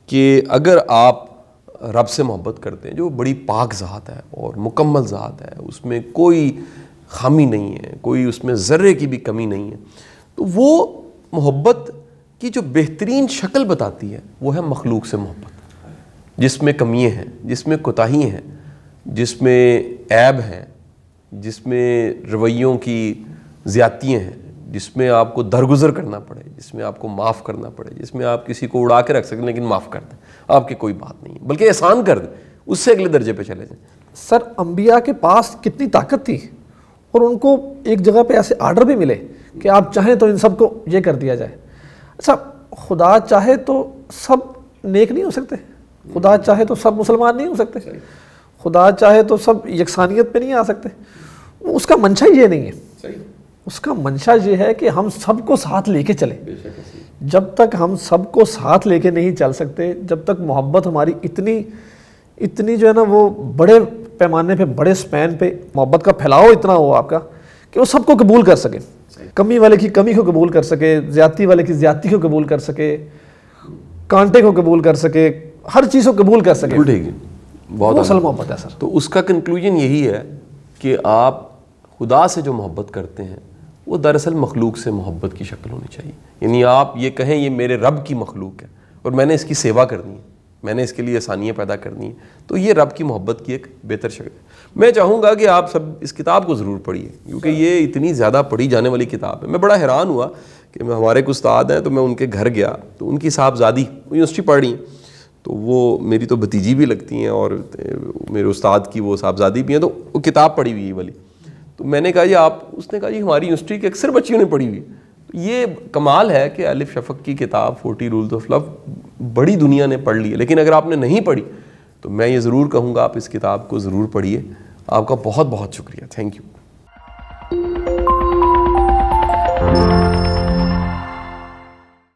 कि अगर आप रब से मोहब्बत करते हैं जो बड़ी पाक ज़ात है और मुकम्मल ज़ात है उसमें कोई खामी नहीं है कोई उसमें ज़र्रे की भी कमी नहीं है तो वो मोहब्बत की जो बेहतरीन शक्ल बताती है वो है मखलूक से मोहब्बत जिसमें कमियाँ हैं जिसमें कोताही हैं जिसमें ऐब हैं जिसमें रवैयों की ज़्यादतियाँ हैं जिसमें आपको दरगुजर करना पड़े जिसमें आपको माफ़ करना पड़े जिसमें आप किसी को उड़ा के रख सकें लेकिन माफ़ कर दें आपकी कोई बात नहीं है बल्कि एहसान कर दें उससे अगले दर्जे पर चले जाएँ सर अम्बिया के पास कितनी ताकत थी और उनको एक जगह पे ऐसे आर्डर भी मिले कि आप चाहें तो इन सब को ये कर दिया जाए अच्छा खुदा चाहे तो सब नेक नहीं हो सकते खुदा चाहे तो सब मुसलमान नहीं हो सकते खुदा चाहे तो सब यकसानियत पे नहीं आ सकते उसका मंशा ये नहीं है उसका मंशा ये है कि हम सबको साथ लेके चलें जब तक हम सबको साथ लेके नहीं चल सकते जब तक मोहब्बत हमारी इतनी इतनी जो है ना वो बड़े पैमाने पे बड़े स्पैन पे मोहब्बत का फैलाव इतना हो आपका कि वो सबको कबूल कर सके कमी वाले की कमी को कबूल कर सके ज्यादती वाले की ज्यादती को कबूल कर सके कांटे को कबूल कर सके हर चीज़ को कबूल कर सके ठीक है बहुत असल मोहब्बत है सर तो उसका कंक्लूजन यही है कि आप खुदा से जो मोहब्बत करते हैं वो दरअसल मखलूक से मोहब्बत की शक्ल होनी चाहिए यानी आप ये कहें ये मेरे रब की मखलूक है और मैंने इसकी सेवा करनी है मैंने इसके लिए आसानियाँ पैदा करनी है तो ये रब की मोहब्बत की एक बेहतर शक्ल है मैं चाहूँगा कि आप सब इस किताब को ज़रूर पढ़िए क्योंकि ये इतनी ज़्यादा पढ़ी जाने वाली किताब है मैं बड़ा हैरान हुआ कि मैं हमारे एक उस्ताद हैं तो मैं उनके घर गया तो उनकी साहबजादी यूनिवर्सिटी पढ़ रही हैं तो वो मेरी तो भतीजी भी लगती हैं और मेरे उस्ताद की वो साहबजादी भी हैं तो वो किताब पढ़ी हुई है वाली तो मैंने कहा जी आप उसने कहा जी हमारी यूनिवर्सिटी की अक्सर बच्चियों ने पढ़ी हुई है ये कमाल है कि अलिफ शफक की किताब फोर्टी रूल्स ऑफ लव बड़ी दुनिया ने पढ़ ली है लेकिन अगर आपने नहीं पढ़ी तो मैं ये ज़रूर कहूँगा आप इस किताब को ज़रूर पढ़िए आपका बहुत बहुत शुक्रिया थैंक यू